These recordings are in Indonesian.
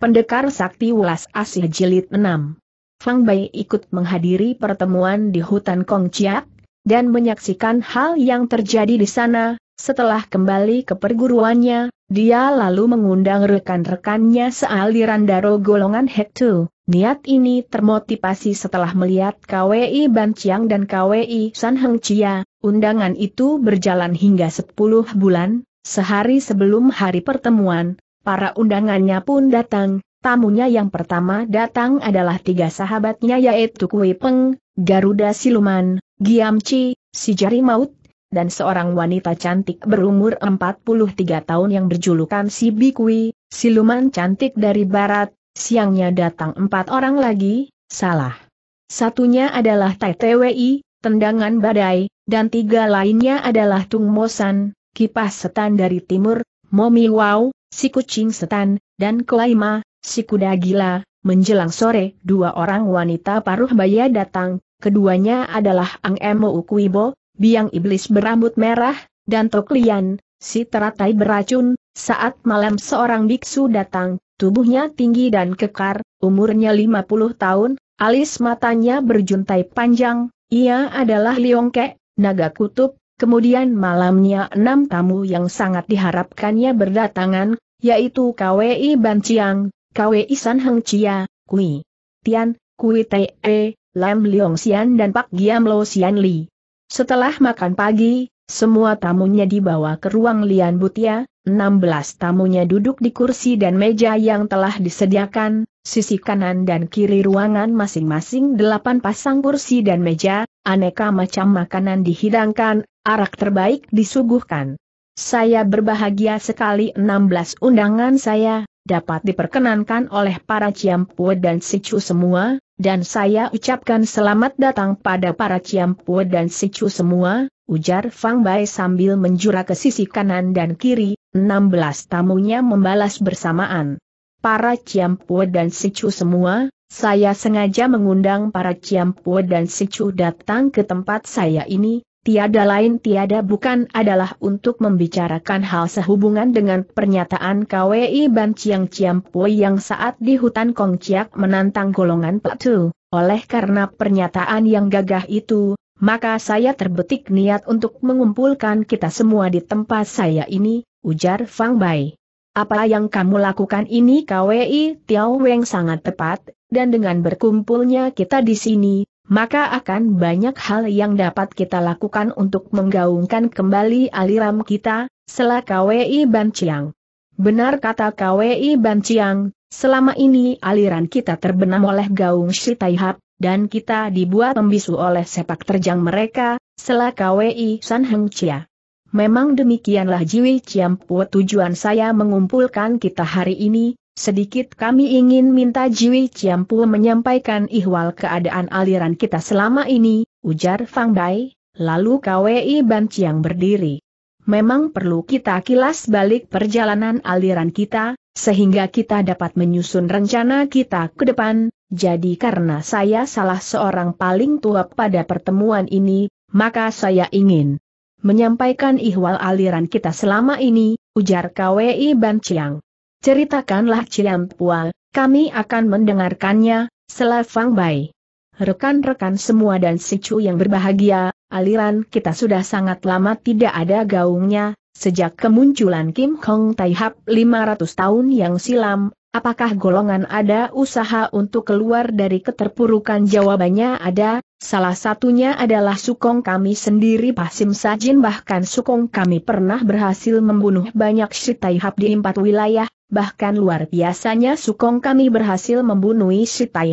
Pendekar Sakti Welas Asih Jilid 6 Fang Bai ikut menghadiri pertemuan di hutan Kong Kongciak, dan menyaksikan hal yang terjadi di sana, setelah kembali ke perguruannya, dia lalu mengundang rekan-rekannya sealiran daro golongan Hektu. Niat ini termotivasi setelah melihat KWI Ban Chiang dan KWI San Heng Chia, undangan itu berjalan hingga 10 bulan, sehari sebelum hari pertemuan, para undangannya pun datang, tamunya yang pertama datang adalah tiga sahabatnya yaitu Kui Peng, Garuda Siluman, Giam Chi, Si Jari Maut, dan seorang wanita cantik berumur 43 tahun yang berjulukan Si Bikui, Siluman cantik dari barat, siangnya datang empat orang lagi, salah. Satunya adalah Tai Tewi, tendangan badai, dan tiga lainnya adalah Tung Mosan, kipas setan dari timur, Momi Wow, si kucing setan, dan Kelaima, si kuda gila, menjelang sore dua orang wanita paruh baya datang, keduanya adalah Ang Emo Ukuibo, biang iblis berambut merah, dan Toklian, si teratai beracun, saat malam seorang biksu datang, tubuhnya tinggi dan kekar, umurnya 50 tahun, alis matanya berjuntai panjang, ia adalah Liongke, naga kutub, Kemudian malamnya enam tamu yang sangat diharapkannya berdatangan, yaitu KWI Ban Chiang, KWI San Heng Chia, Kui Tian, Kui Te, e, Lam Leong Xian dan Pak Giam Lo Xian Li. Setelah makan pagi, semua tamunya dibawa ke ruang Lian Butia, 16 tamunya duduk di kursi dan meja yang telah disediakan, sisi kanan dan kiri ruangan masing-masing 8 pasang kursi dan meja, aneka macam makanan dihidangkan, arak terbaik disuguhkan. Saya berbahagia sekali 16 undangan saya, dapat diperkenankan oleh para Ciampu dan Sicu semua, dan saya ucapkan selamat datang pada para Ciampu dan Sicu semua, ujar Fang Bai sambil menjura ke sisi kanan dan kiri, 16 tamunya membalas bersamaan. Para Ciampu dan Sicu semua, saya sengaja mengundang para Ciampu dan Sicu datang ke tempat saya ini, tiada lain tiada bukan adalah untuk membicarakan hal sehubungan dengan pernyataan KWI Ban Chiang Ciampu yang saat di hutan Kong Chiak menantang golongan Pak Oleh karena pernyataan yang gagah itu, maka saya terbetik niat untuk mengumpulkan kita semua di tempat saya ini, ujar Fang Bai apa yang kamu lakukan ini KWI Tiao Weng sangat tepat, dan dengan berkumpulnya kita di sini, maka akan banyak hal yang dapat kita lakukan untuk menggaungkan kembali aliran kita, sela KWI Ban Chiang. Benar kata KWI Ban Chiang, selama ini aliran kita terbenam oleh gaung Shitaihap, dan kita dibuat membisu oleh sepak terjang mereka, sela KWI San Heng Chia. Memang demikianlah Jiwi Ciampu tujuan saya mengumpulkan kita hari ini, sedikit kami ingin minta Jiwi Ciampu menyampaikan ihwal keadaan aliran kita selama ini, ujar Fang Bai, lalu KWI Ban Chiang berdiri. Memang perlu kita kilas balik perjalanan aliran kita, sehingga kita dapat menyusun rencana kita ke depan, jadi karena saya salah seorang paling tua pada pertemuan ini, maka saya ingin menyampaikan ihwal aliran kita selama ini, ujar KWI Ban Chiang. Ceritakanlah Chiang Pual, kami akan mendengarkannya, Selafang Bai. Rekan-rekan semua dan si yang berbahagia, aliran kita sudah sangat lama tidak ada gaungnya, sejak kemunculan Kim Hong Taihap 500 tahun yang silam, Apakah golongan ada usaha untuk keluar dari keterpurukan? Jawabannya ada, salah satunya adalah Sukong kami sendiri Pasim Sajin bahkan Sukong kami pernah berhasil membunuh banyak hab di empat wilayah, bahkan luar biasanya Sukong kami berhasil membunuh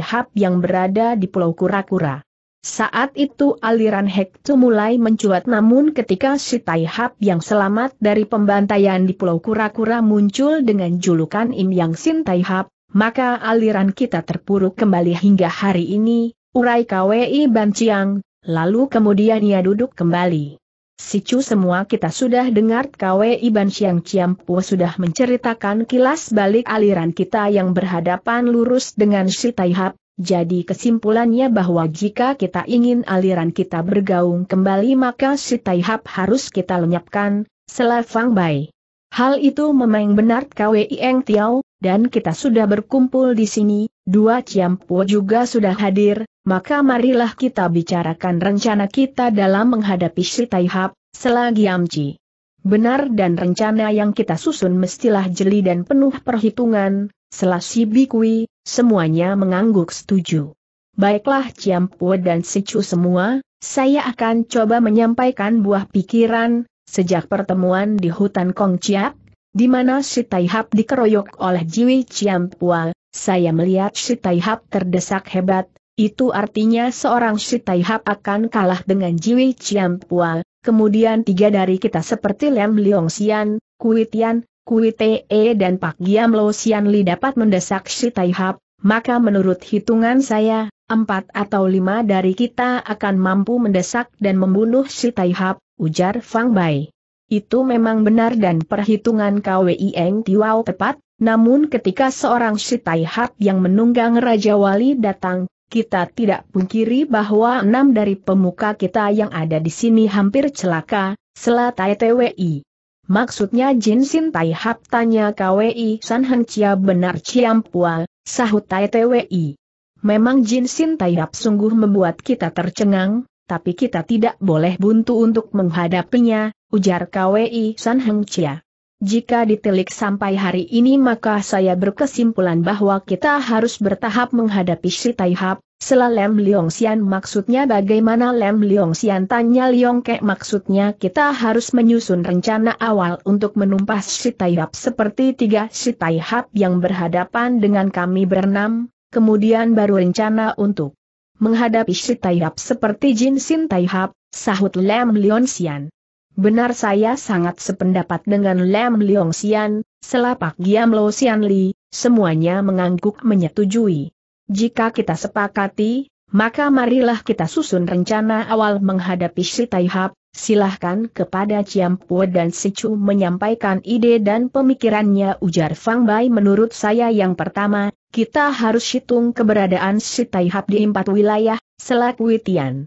hab yang berada di Pulau Kura-Kura. Saat itu aliran Hektu mulai mencuat namun ketika si Taihap yang selamat dari pembantaian di Pulau Kura-Kura muncul dengan julukan Im Yang Sin Taihap, maka aliran kita terpuruk kembali hingga hari ini, urai KWI Banciang, lalu kemudian ia duduk kembali. Sicu semua kita sudah dengar KWI Bansiang Ciampu sudah menceritakan kilas balik aliran kita yang berhadapan lurus dengan si Taihap, jadi kesimpulannya bahwa jika kita ingin aliran kita bergaung kembali maka si Taihap harus kita lenyapkan, Selafang Bai. Hal itu memang benar Kwei Eng Tiao, dan kita sudah berkumpul di sini, dua Ciampo juga sudah hadir, maka marilah kita bicarakan rencana kita dalam menghadapi si Taihap, selagi Amci. Benar dan rencana yang kita susun mestilah jeli dan penuh perhitungan, selasi bikui, Semuanya mengangguk setuju. Baiklah Ciampu dan Sicu semua, saya akan coba menyampaikan buah pikiran, sejak pertemuan di hutan Kong Kongciak, di mana si Taihap dikeroyok oleh Jiwi Ciampua, saya melihat si Taihap terdesak hebat, itu artinya seorang si Taihap akan kalah dengan Jiwi Ciampua, kemudian tiga dari kita seperti Lem Sian, Kuitian, Kui Te e dan Pak Giam Lo Sian Li dapat mendesak Si Tai Hap, maka menurut hitungan saya, empat atau lima dari kita akan mampu mendesak dan membunuh Si Tai Hap, ujar Fang Bai. Itu memang benar dan perhitungan KWI Eng Tiwau tepat, namun ketika seorang Si Tai Hap yang menunggang Raja Wali datang, kita tidak pungkiri bahwa enam dari pemuka kita yang ada di sini hampir celaka, selatai TWI. Maksudnya Jin Sin Tai Hap tanya KWI San Heng Chia benar Pua, sahut Tai TWI. Memang Jin Sin Tai Hap sungguh membuat kita tercengang, tapi kita tidak boleh buntu untuk menghadapinya, ujar KWI San Heng Chia. Jika ditelik sampai hari ini maka saya berkesimpulan bahwa kita harus bertahap menghadapi si Taihap, Selah Lem Leong Xian maksudnya bagaimana Lem Leong Xian tanya Leong Kek maksudnya kita harus menyusun rencana awal untuk menumpas si Taihap seperti tiga si Taihap yang berhadapan dengan kami berenam, kemudian baru rencana untuk menghadapi si Taihap seperti Jin Sin Taihap, sahut Lem Leong Xian. Benar saya sangat sependapat dengan Lam Leong Xian, selapak Giam Lo Xian Li, semuanya mengangguk menyetujui. Jika kita sepakati, maka marilah kita susun rencana awal menghadapi si Taihap, silahkan kepada Ciampue dan Chu menyampaikan ide dan pemikirannya ujar Fang Bai menurut saya yang pertama, kita harus hitung keberadaan si Taihap di empat wilayah, Selak Witian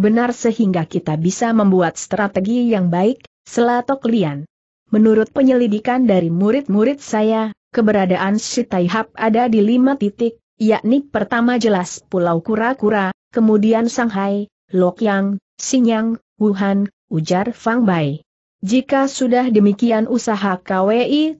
benar sehingga kita bisa membuat strategi yang baik, selatok lian. Menurut penyelidikan dari murid-murid saya, keberadaan Sitaihab ada di lima titik, yakni pertama jelas Pulau Kura-Kura, kemudian Shanghai, Lokyang, Xinyang, Wuhan, ujar Fang Bai. Jika sudah demikian usaha KWI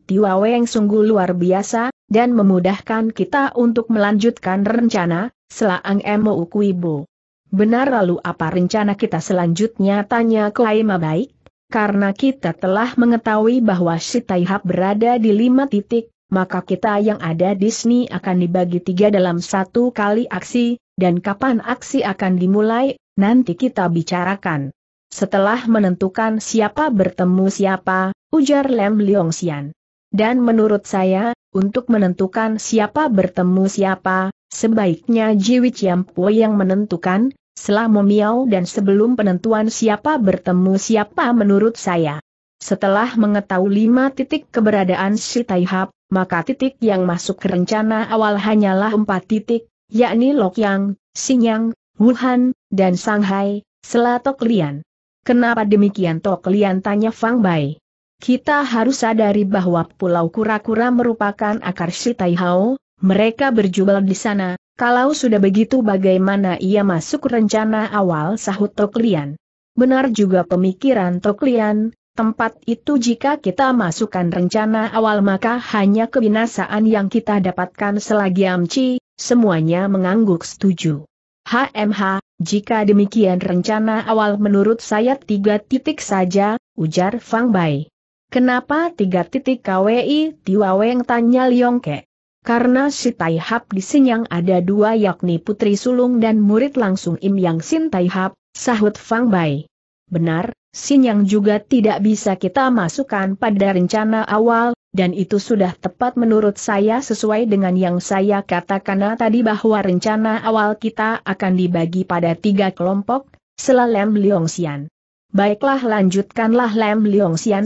yang sungguh luar biasa, dan memudahkan kita untuk melanjutkan rencana, Selaang Emo Ukuibo. Benar lalu apa rencana kita selanjutnya tanya Koaima baik? Karena kita telah mengetahui bahwa si berada di lima titik, maka kita yang ada di sini akan dibagi tiga dalam satu kali aksi, dan kapan aksi akan dimulai, nanti kita bicarakan. Setelah menentukan siapa bertemu siapa, ujar Lem Leong Xian. Dan menurut saya, untuk menentukan siapa bertemu siapa, sebaiknya Jiwi Chiampo yang menentukan, setelah memiau dan sebelum penentuan siapa bertemu siapa menurut saya. Setelah mengetahui lima titik keberadaan si Taihap, maka titik yang masuk ke rencana awal hanyalah empat titik, yakni Lokyang, Xinyang, Wuhan, dan Shanghai, Selatok Lian. Kenapa demikian Toklian tanya Fang Bai? Kita harus sadari bahwa Pulau Kura-Kura merupakan akar si Taihao, mereka berjubel di sana, kalau sudah begitu bagaimana ia masuk rencana awal sahut Toklian? Benar juga pemikiran Toklian, tempat itu jika kita masukkan rencana awal maka hanya kebinasaan yang kita dapatkan selagi Amci, semuanya mengangguk setuju. HMH, jika demikian rencana awal menurut saya tiga titik saja, ujar Fang Bai. Kenapa tiga titik KWI Tiwaweng tanya Liongke? Karena si Hap di Senyang ada dua yakni putri sulung dan murid langsung Im Yang Sin Hap, sahut Fang Bai. Benar, Sinyang juga tidak bisa kita masukkan pada rencana awal, dan itu sudah tepat menurut saya sesuai dengan yang saya katakan tadi bahwa rencana awal kita akan dibagi pada tiga kelompok, Liong Sian. Baiklah lanjutkanlah Lem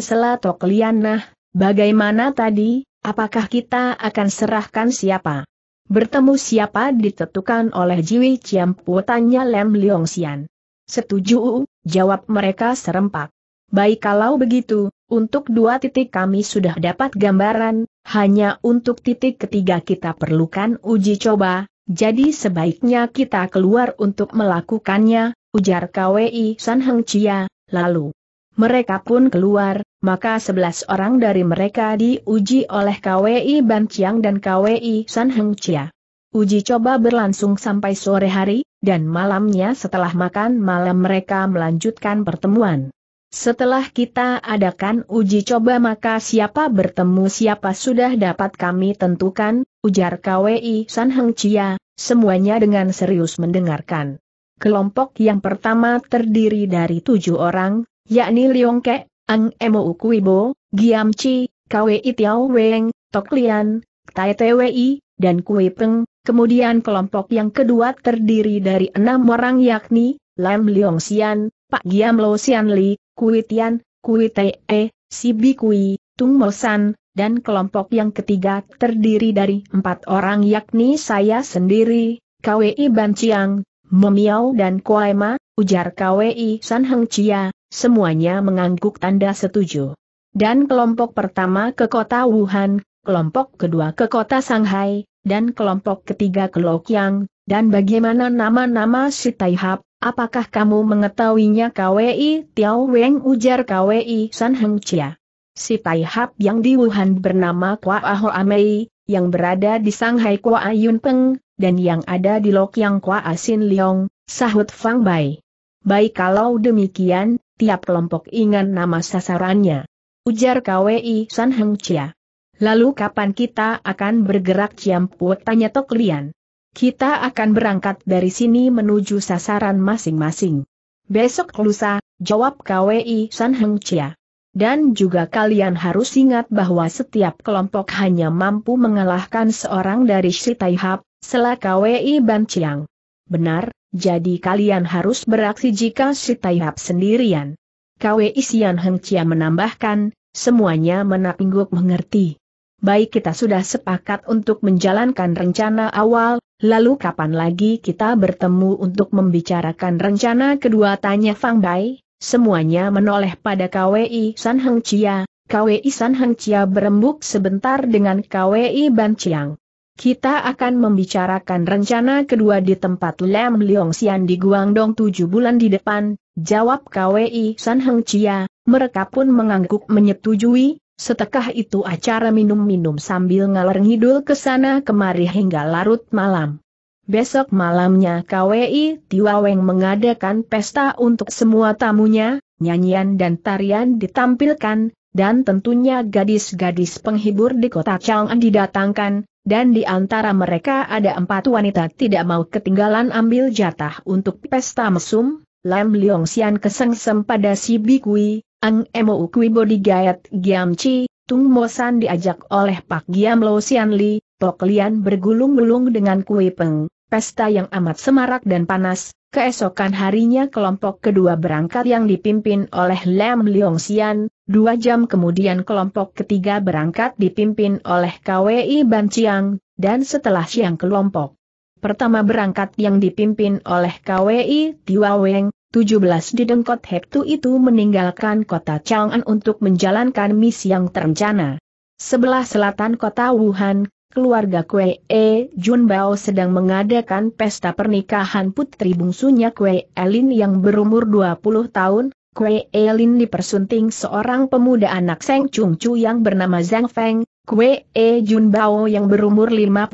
Sela Tok Lian nah, bagaimana tadi, Apakah kita akan serahkan siapa? Bertemu siapa ditentukan oleh Jiwi Ciam tanya Lem Leong Sian. Setuju, jawab mereka serempak. Baik kalau begitu, untuk dua titik kami sudah dapat gambaran, hanya untuk titik ketiga kita perlukan uji coba, jadi sebaiknya kita keluar untuk melakukannya, ujar KWI San Heng Chia, lalu. Mereka pun keluar, maka sebelas orang dari mereka diuji oleh KWI Ban dan KWI San Heng Chia. Uji coba berlangsung sampai sore hari, dan malamnya setelah makan malam mereka melanjutkan pertemuan. Setelah kita adakan uji coba maka siapa bertemu siapa sudah dapat kami tentukan, ujar KWI San Heng Chia, semuanya dengan serius mendengarkan. Kelompok yang pertama terdiri dari tujuh orang, yakni Liong Ke, Ang Emo Ukuibo, Giam Chi, Kwei Tiao Weng, Tok Lian, Tai Wei, dan Kui Peng. Kemudian kelompok yang kedua terdiri dari enam orang yakni, Lam Liong Xian, Pak Giam Lo Xian Li, Kui Tian, Kui Te, e, Sibi Kui, Tung Mo San, dan kelompok yang ketiga terdiri dari empat orang yakni saya sendiri, Kwei Ban Chiang, Memiao dan Ma, ujar Kwei San Heng Chia, semuanya mengangguk tanda setuju. Dan kelompok pertama ke kota Wuhan, kelompok kedua ke kota Shanghai, dan kelompok ketiga ke Lokyang, dan bagaimana nama-nama si Taihap, apakah kamu mengetahuinya KWI Tiao Weng ujar KWI San Heng Chia. Si Taihap yang di Wuhan bernama Kwa Aho Amei, yang berada di Shanghai Kwa Ayun Peng, dan yang ada di Lokyang Kwa Asin Leong, sahut Fang Bai. Baik kalau demikian, tiap kelompok ingat nama sasarannya. Ujar KWI San Heng Chia. Lalu kapan kita akan bergerak Ciampuak tanya Tok Lian. Kita akan berangkat dari sini menuju sasaran masing-masing. Besok lusa, jawab KWI San Heng Chia. Dan juga kalian harus ingat bahwa setiap kelompok hanya mampu mengalahkan seorang dari Shitaihab, selah KWI Ban Chiang. Benar, jadi kalian harus beraksi jika si Taihap sendirian. Kwe Isian Heng Chia menambahkan, semuanya menapingguk mengerti. Baik kita sudah sepakat untuk menjalankan rencana awal, lalu kapan lagi kita bertemu untuk membicarakan rencana kedua tanya Fang Bai, semuanya menoleh pada KWI San Heng Chia, KWI San Heng Chia berembuk sebentar dengan KWI Ban Chiang. Kita akan membicarakan rencana kedua di tempat Lam Leong Sian di Guangdong tujuh bulan di depan, jawab KWI San Heng Chia, mereka pun mengangguk menyetujui, setekah itu acara minum-minum sambil ngalor ngidul ke sana kemari hingga larut malam. Besok malamnya KWI Tiwaweng mengadakan pesta untuk semua tamunya, nyanyian dan tarian ditampilkan, dan tentunya gadis-gadis penghibur di kota Chang'an didatangkan, dan di antara mereka ada empat wanita tidak mau ketinggalan ambil jatah untuk pesta mesum, Lam Leong Sian kesengsem pada si Bikui, Ang Emo Ukui Bodigayat Giam Chi, Tung Mo San diajak oleh Pak Giam Lo Sian Li, Pok Lian bergulung-gulung dengan Kui Peng, pesta yang amat semarak dan panas, keesokan harinya kelompok kedua berangkat yang dipimpin oleh Lam Leong Xian, dua jam kemudian kelompok ketiga berangkat dipimpin oleh KWI Ban Chiang, dan setelah siang kelompok pertama berangkat yang dipimpin oleh KWI Weng, 17 didengkot Heptu itu meninggalkan kota Chang'an untuk menjalankan misi yang terencana. Sebelah selatan kota Wuhan, keluarga Kue E Junbao sedang mengadakan pesta pernikahan putri bungsunya Kue Elin yang berumur 20 tahun, Kue Elin dipersunting seorang pemuda anak Seng Chung Chu yang bernama Zhang Feng, Kue E Junbao yang berumur 53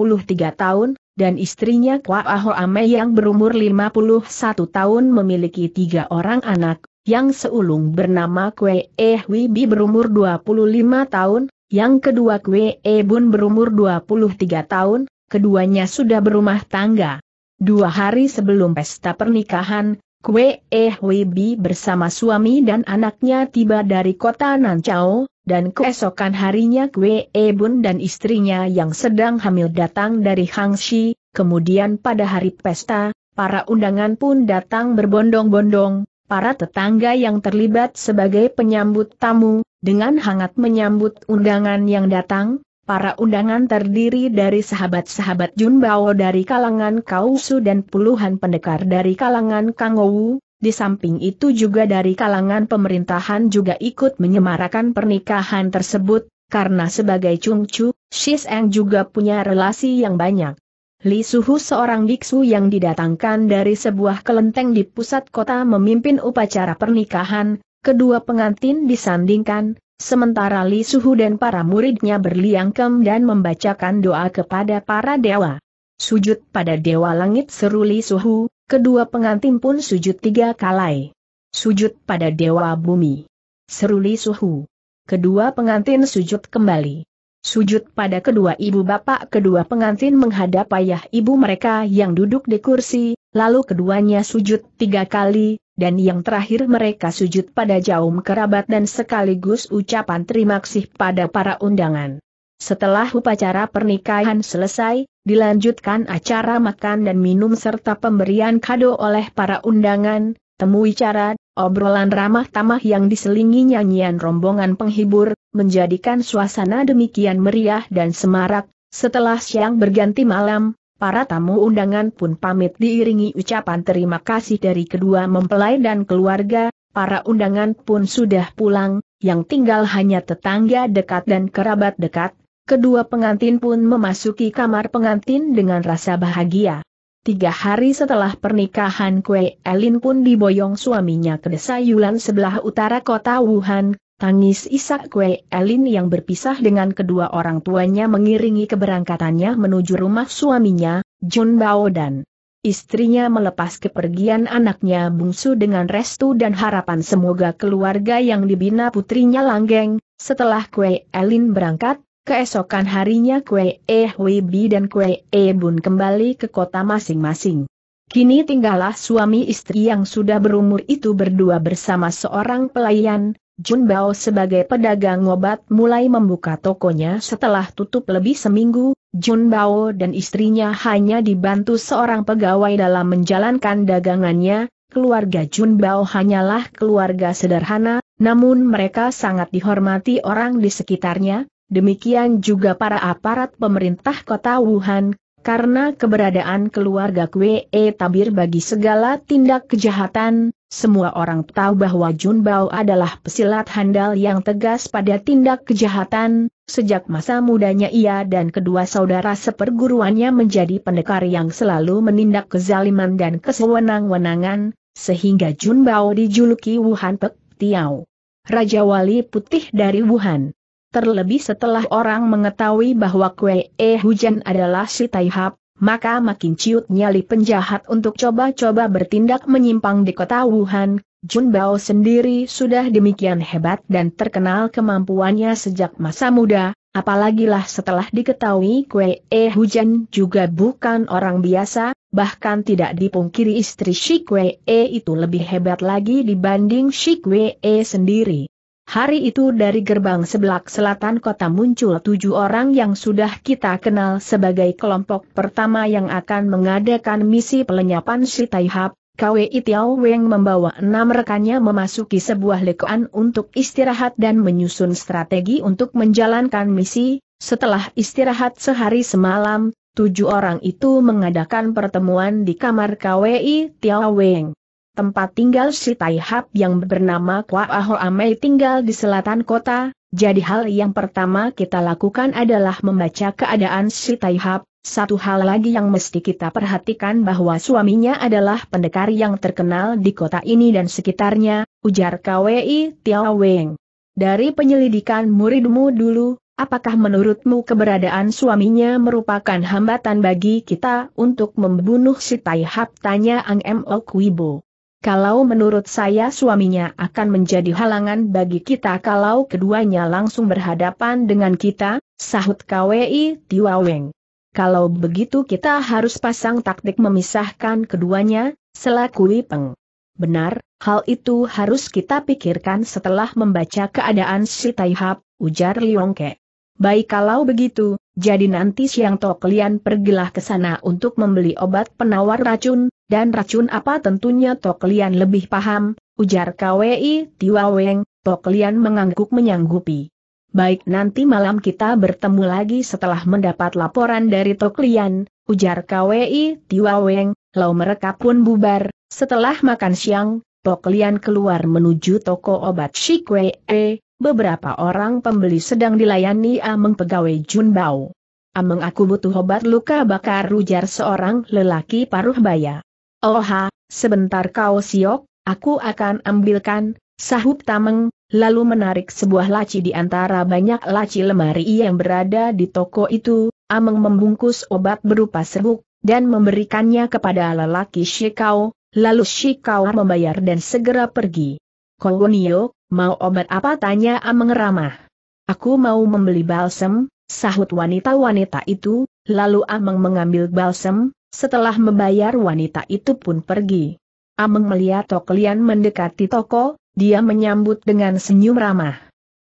tahun, dan istrinya Kwa Aho Ame yang berumur 51 tahun memiliki tiga orang anak, yang seulung bernama Kue E Hui Bi berumur 25 tahun, yang kedua Kwe E Bun berumur 23 tahun, keduanya sudah berumah tangga. Dua hari sebelum pesta pernikahan, Kwe E Hui Bi bersama suami dan anaknya tiba dari kota Nanchao, dan keesokan harinya Kwe E Bun dan istrinya yang sedang hamil datang dari Hangxi. kemudian pada hari pesta, para undangan pun datang berbondong-bondong, para tetangga yang terlibat sebagai penyambut tamu, dengan hangat menyambut undangan yang datang, para undangan terdiri dari sahabat-sahabat Junbao dari kalangan Kausu dan puluhan pendekar dari kalangan Kangowu, di samping itu juga dari kalangan pemerintahan juga ikut menyemarakan pernikahan tersebut, karena sebagai Chungchu, Shiseng juga punya relasi yang banyak. Li Suhu seorang biksu yang didatangkan dari sebuah kelenteng di pusat kota memimpin upacara pernikahan, kedua pengantin disandingkan, sementara Li Suhu dan para muridnya berliangkem dan membacakan doa kepada para dewa. Sujud pada dewa langit seru Li Suhu, kedua pengantin pun sujud tiga kalai. Sujud pada dewa bumi. Seru Li Suhu. Kedua pengantin sujud kembali. Sujud pada kedua ibu bapak kedua pengantin menghadap ayah ibu mereka yang duduk di kursi, lalu keduanya sujud tiga kali, dan yang terakhir mereka sujud pada jaum kerabat dan sekaligus ucapan terima kasih pada para undangan. Setelah upacara pernikahan selesai, dilanjutkan acara makan dan minum serta pemberian kado oleh para undangan, temui cara Obrolan ramah tamah yang diselingi nyanyian rombongan penghibur, menjadikan suasana demikian meriah dan semarak, setelah siang berganti malam, para tamu undangan pun pamit diiringi ucapan terima kasih dari kedua mempelai dan keluarga, para undangan pun sudah pulang, yang tinggal hanya tetangga dekat dan kerabat dekat, kedua pengantin pun memasuki kamar pengantin dengan rasa bahagia. Tiga hari setelah pernikahan Kue Elin pun diboyong suaminya ke desa Yulan sebelah utara kota Wuhan, tangis isak Kue Elin yang berpisah dengan kedua orang tuanya mengiringi keberangkatannya menuju rumah suaminya, Jun Bao dan istrinya melepas kepergian anaknya bungsu dengan restu dan harapan semoga keluarga yang dibina putrinya langgeng, setelah Kue Elin berangkat, Keesokan harinya Kue E Hui Bi dan Kue E Bun kembali ke kota masing-masing. Kini tinggallah suami istri yang sudah berumur itu berdua bersama seorang pelayan, Jun Bao sebagai pedagang obat mulai membuka tokonya setelah tutup lebih seminggu, Jun Bao dan istrinya hanya dibantu seorang pegawai dalam menjalankan dagangannya, keluarga Jun Bao hanyalah keluarga sederhana, namun mereka sangat dihormati orang di sekitarnya, demikian juga para aparat pemerintah kota Wuhan, karena keberadaan keluarga Kwe Tabir bagi segala tindak kejahatan, semua orang tahu bahwa Jun Bao adalah pesilat handal yang tegas pada tindak kejahatan, sejak masa mudanya ia dan kedua saudara seperguruannya menjadi pendekar yang selalu menindak kezaliman dan kesewenang-wenangan, sehingga Jun Bao dijuluki Wuhan Pek Tiao. Raja Wali Putih dari Wuhan terlebih setelah orang mengetahui bahwa Kue E Hujan adalah si Taihap, maka makin ciut nyali penjahat untuk coba-coba bertindak menyimpang di kota Wuhan. Jun Bao sendiri sudah demikian hebat dan terkenal kemampuannya sejak masa muda, apalagi setelah diketahui Kue E Hujan juga bukan orang biasa, bahkan tidak dipungkiri istri Shi Kue E itu lebih hebat lagi dibanding Shi Kue E sendiri. Hari itu dari gerbang sebelah selatan kota muncul tujuh orang yang sudah kita kenal sebagai kelompok pertama yang akan mengadakan misi pelenyapan si Taihap. KWI Tiao Weng membawa enam rekannya memasuki sebuah lekoan untuk istirahat dan menyusun strategi untuk menjalankan misi. Setelah istirahat sehari semalam, tujuh orang itu mengadakan pertemuan di kamar KWI Tiao Weng tempat tinggal si Taihap yang bernama Kwa Aho Amei tinggal di selatan kota, jadi hal yang pertama kita lakukan adalah membaca keadaan si Taihap. satu hal lagi yang mesti kita perhatikan bahwa suaminya adalah pendekar yang terkenal di kota ini dan sekitarnya, ujar KWI Tiao Weng. Dari penyelidikan muridmu dulu, apakah menurutmu keberadaan suaminya merupakan hambatan bagi kita untuk membunuh si Taihap? Tanya Ang Mo Kuibo. Kalau menurut saya suaminya akan menjadi halangan bagi kita kalau keduanya langsung berhadapan dengan kita, sahut KWI Tiwaweng. Kalau begitu kita harus pasang taktik memisahkan keduanya, selaku Wipeng. Benar, hal itu harus kita pikirkan setelah membaca keadaan si Taihap, ujar Liongke. Baik kalau begitu, jadi nanti siang toh kalian pergilah ke sana untuk membeli obat penawar racun, dan racun apa tentunya Toklian lebih paham, ujar KWI Tiwaweng, Toklian mengangguk menyanggupi. Baik nanti malam kita bertemu lagi setelah mendapat laporan dari Toklian, ujar KWI Tiwaweng, lau mereka pun bubar, setelah makan siang, Toklian keluar menuju toko obat Shikwee, beberapa orang pembeli sedang dilayani Ameng pegawai Junbao. Ameng aku butuh obat luka bakar ujar seorang lelaki paruh baya. Oha, oh sebentar kau siok, aku akan ambilkan, sahut Tameng, lalu menarik sebuah laci di antara banyak laci lemari yang berada di toko itu, Ameng membungkus obat berupa serbuk, dan memberikannya kepada lelaki Shikau, lalu Shikau membayar dan segera pergi. Kowonio, mau obat apa tanya Ameng ramah. Aku mau membeli balsem, sahut wanita-wanita itu, lalu Ameng mengambil balsem, setelah membayar wanita itu pun pergi. Ameng melihat Toklian mendekati toko, dia menyambut dengan senyum ramah.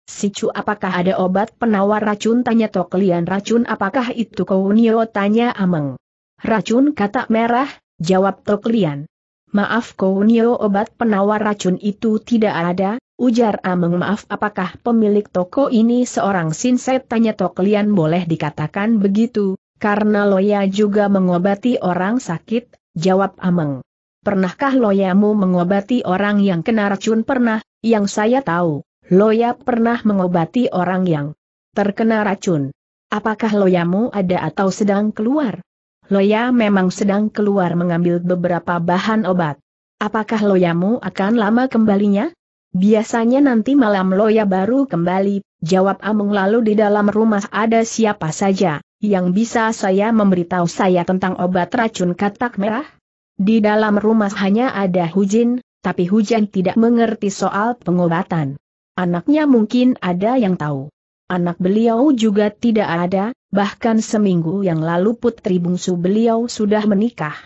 Sicu apakah ada obat penawar racun tanya Toklian racun apakah itu Kounio tanya Ameng. Racun kata merah, jawab Toklian. Maaf Kounio obat penawar racun itu tidak ada, ujar Ameng maaf apakah pemilik toko ini seorang sinset tanya Toklian boleh dikatakan begitu, karena Loya juga mengobati orang sakit, jawab Ameng. Pernahkah Loyamu mengobati orang yang kena racun? Pernah, yang saya tahu, Loya pernah mengobati orang yang terkena racun. Apakah Loyamu ada atau sedang keluar? Loya memang sedang keluar mengambil beberapa bahan obat. Apakah Loyamu akan lama kembalinya? Biasanya nanti malam Loya baru kembali, jawab Ameng. lalu di dalam rumah ada siapa saja yang bisa saya memberitahu saya tentang obat racun katak merah? Di dalam rumah hanya ada Hujin, tapi Hujan tidak mengerti soal pengobatan. Anaknya mungkin ada yang tahu. Anak beliau juga tidak ada, bahkan seminggu yang lalu putri bungsu beliau sudah menikah.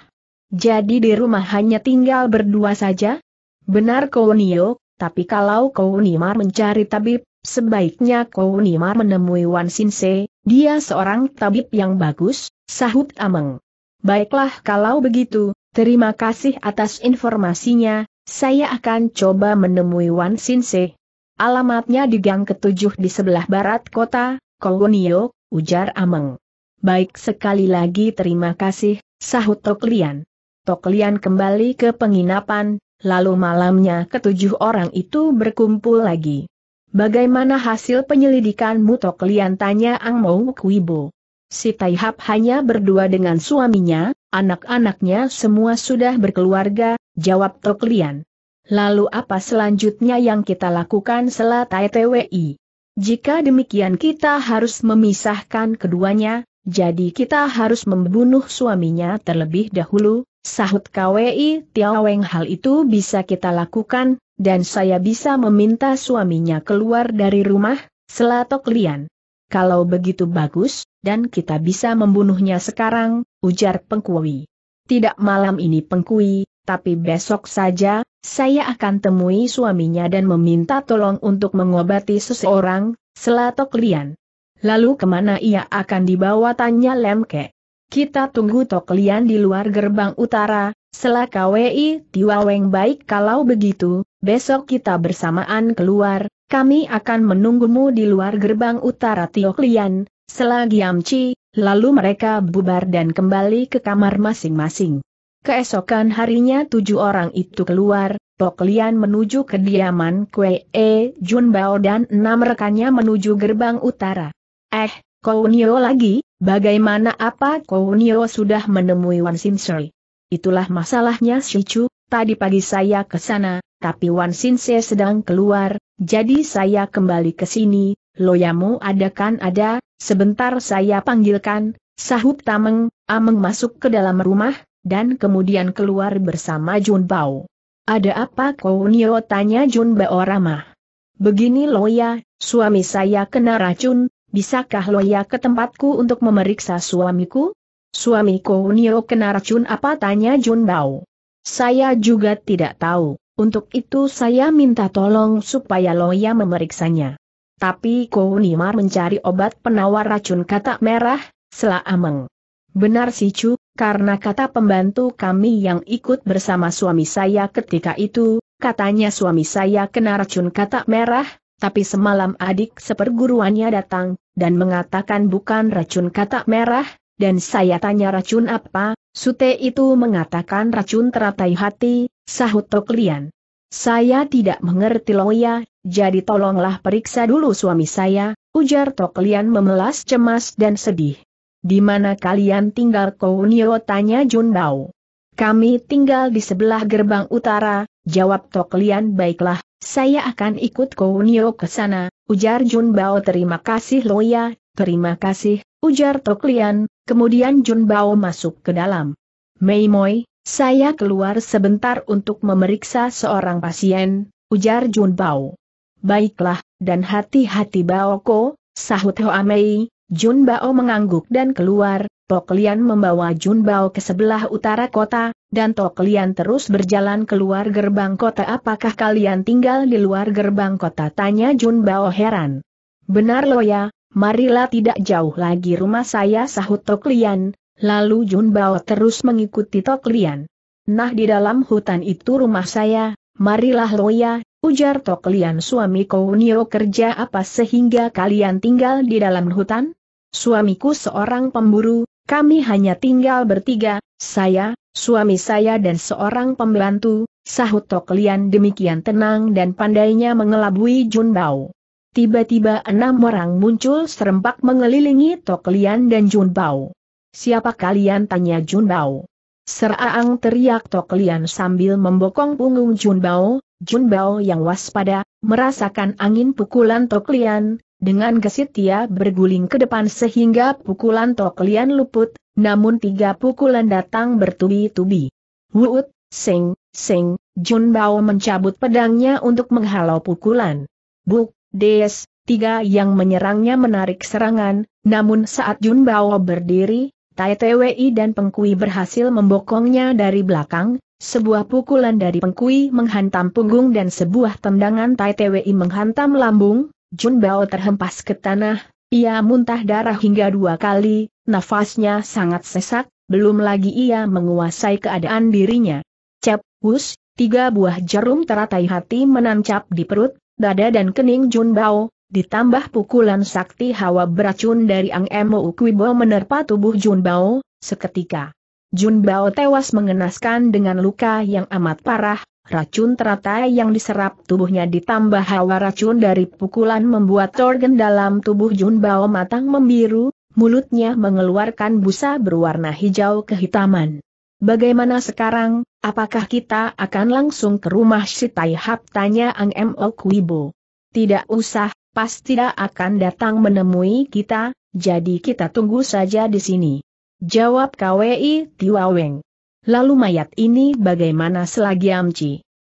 Jadi di rumah hanya tinggal berdua saja? Benar Kounio, tapi kalau Kounimar mencari tabib, sebaiknya Kounimar menemui Wan Sinse, dia seorang tabib yang bagus, sahut Ameng. Baiklah kalau begitu, terima kasih atas informasinya, saya akan coba menemui Wan Sinse. Alamatnya di gang ketujuh di sebelah barat kota, Kowonio, ujar Ameng. Baik sekali lagi terima kasih, sahut Toklian. Toklian kembali ke penginapan, lalu malamnya ketujuh orang itu berkumpul lagi. Bagaimana hasil penyelidikan mutok Lian tanya Ang Mo Kuibo. Si Taihap hanya berdua dengan suaminya, anak-anaknya semua sudah berkeluarga, jawab Tok Lian. Lalu apa selanjutnya yang kita lakukan setelah Tai TWI? Jika demikian kita harus memisahkan keduanya, jadi kita harus membunuh suaminya terlebih dahulu, Sahut KWI Tiaweng hal itu bisa kita lakukan, dan saya bisa meminta suaminya keluar dari rumah, selatok lian. Kalau begitu bagus, dan kita bisa membunuhnya sekarang, ujar Pengkui. Tidak malam ini Pengkui, tapi besok saja, saya akan temui suaminya dan meminta tolong untuk mengobati seseorang, selatok lian. Lalu kemana ia akan dibawa tanya Lemke. Kita tunggu Tok Lian di luar gerbang utara, selaka WI Tiwaweng baik kalau begitu, besok kita bersamaan keluar, kami akan menunggumu di luar gerbang utara Tiok Lian, selagi Amci, lalu mereka bubar dan kembali ke kamar masing-masing. Keesokan harinya tujuh orang itu keluar, Tok Lian menuju kediaman Kwe E Junbao dan enam rekannya menuju gerbang utara. Eh, kau Nio lagi? Bagaimana apa Kounio sudah menemui Wan Sinsei? Itulah masalahnya Shichu, tadi pagi saya ke sana, tapi Wan Sinsei sedang keluar, jadi saya kembali ke sini, loyamu ada kan ada, sebentar saya panggilkan, sahut Tameng, Ameng masuk ke dalam rumah, dan kemudian keluar bersama Jun Bao. Ada apa Kounio tanya Jun Bao ramah. Begini Loya, suami saya kena racun, Bisakah Loya ke tempatku untuk memeriksa suamiku? Suamiku Nio kena racun apa tanya Jun Junbao. Saya juga tidak tahu, untuk itu saya minta tolong supaya Loya memeriksanya. Tapi Kounimar mencari obat penawar racun kata merah, selah Ameng. Benar sih Cu, karena kata pembantu kami yang ikut bersama suami saya ketika itu, katanya suami saya kena racun kata merah, tapi semalam adik seperguruannya datang, dan mengatakan bukan racun katak merah, dan saya tanya racun apa, Sute itu mengatakan racun teratai hati, sahut Toklian. Saya tidak mengerti ya, jadi tolonglah periksa dulu suami saya, ujar Toklian memelas cemas dan sedih. Di mana kalian tinggal Kounio tanya Bao. Kami tinggal di sebelah gerbang utara, jawab Toklian baiklah, saya akan ikut Kounio ke sana, ujar Jun Bao terima kasih Loya, terima kasih, ujar Toklian, kemudian Jun Bao masuk ke dalam. Mei Moi, saya keluar sebentar untuk memeriksa seorang pasien, ujar Jun Bao. Baiklah, dan hati-hati Bao Ko, sahut Hoa Mei, Jun Bao mengangguk dan keluar, Tok Lian membawa Jun Bao ke sebelah utara kota, dan Tok Lian terus berjalan keluar gerbang kota. Apakah kalian tinggal di luar gerbang kota? Tanya Jun Bao heran. Benar Loya, marilah tidak jauh lagi rumah saya sahut Tok Lian, lalu Jun Bao terus mengikuti Tok Lian. Nah di dalam hutan itu rumah saya, marilah Loya, ujar Tok Lian suami Kounio kerja apa sehingga kalian tinggal di dalam hutan? Suamiku seorang pemburu, kami hanya tinggal bertiga, saya, suami saya dan seorang pembantu, sahut Toklian demikian tenang dan pandainya mengelabui Junbao. Tiba-tiba enam orang muncul serempak mengelilingi Toklian dan Junbao. Siapa kalian tanya Junbao. Seraang teriak Toklian sambil membokong punggung Junbao, Junbao yang waspada, merasakan angin pukulan Toklian, dengan gesit ia berguling ke depan sehingga pukulan Toklian luput, namun tiga pukulan datang bertubi-tubi. Wuut, Sing, Sing, Jun Bao mencabut pedangnya untuk menghalau pukulan. Buk, Des, tiga yang menyerangnya menarik serangan, namun saat Jun Bao berdiri, Tai Tewi dan Pengkui berhasil membokongnya dari belakang, sebuah pukulan dari Pengkui menghantam punggung dan sebuah tendangan Tai Tewi menghantam lambung, Jun Bao terhempas ke tanah, ia muntah darah hingga dua kali, nafasnya sangat sesak, belum lagi ia menguasai keadaan dirinya. Cep, wus, tiga buah jarum teratai hati menancap di perut, dada dan kening Jun Bao, ditambah pukulan sakti hawa beracun dari Ang Emo Ukwibo menerpa tubuh Jun Bao, seketika. Jun Bao tewas mengenaskan dengan luka yang amat parah, Racun teratai yang diserap tubuhnya ditambah hawa racun dari pukulan membuat organ dalam tubuh Junbao matang membiru, mulutnya mengeluarkan busa berwarna hijau kehitaman. Bagaimana sekarang, apakah kita akan langsung ke rumah si Tai Tanya Ang Mo Kuibo. Tidak usah, pasti tidak akan datang menemui kita, jadi kita tunggu saja di sini. Jawab KWI Tiwaweng. Lalu mayat ini bagaimana selagi Amci?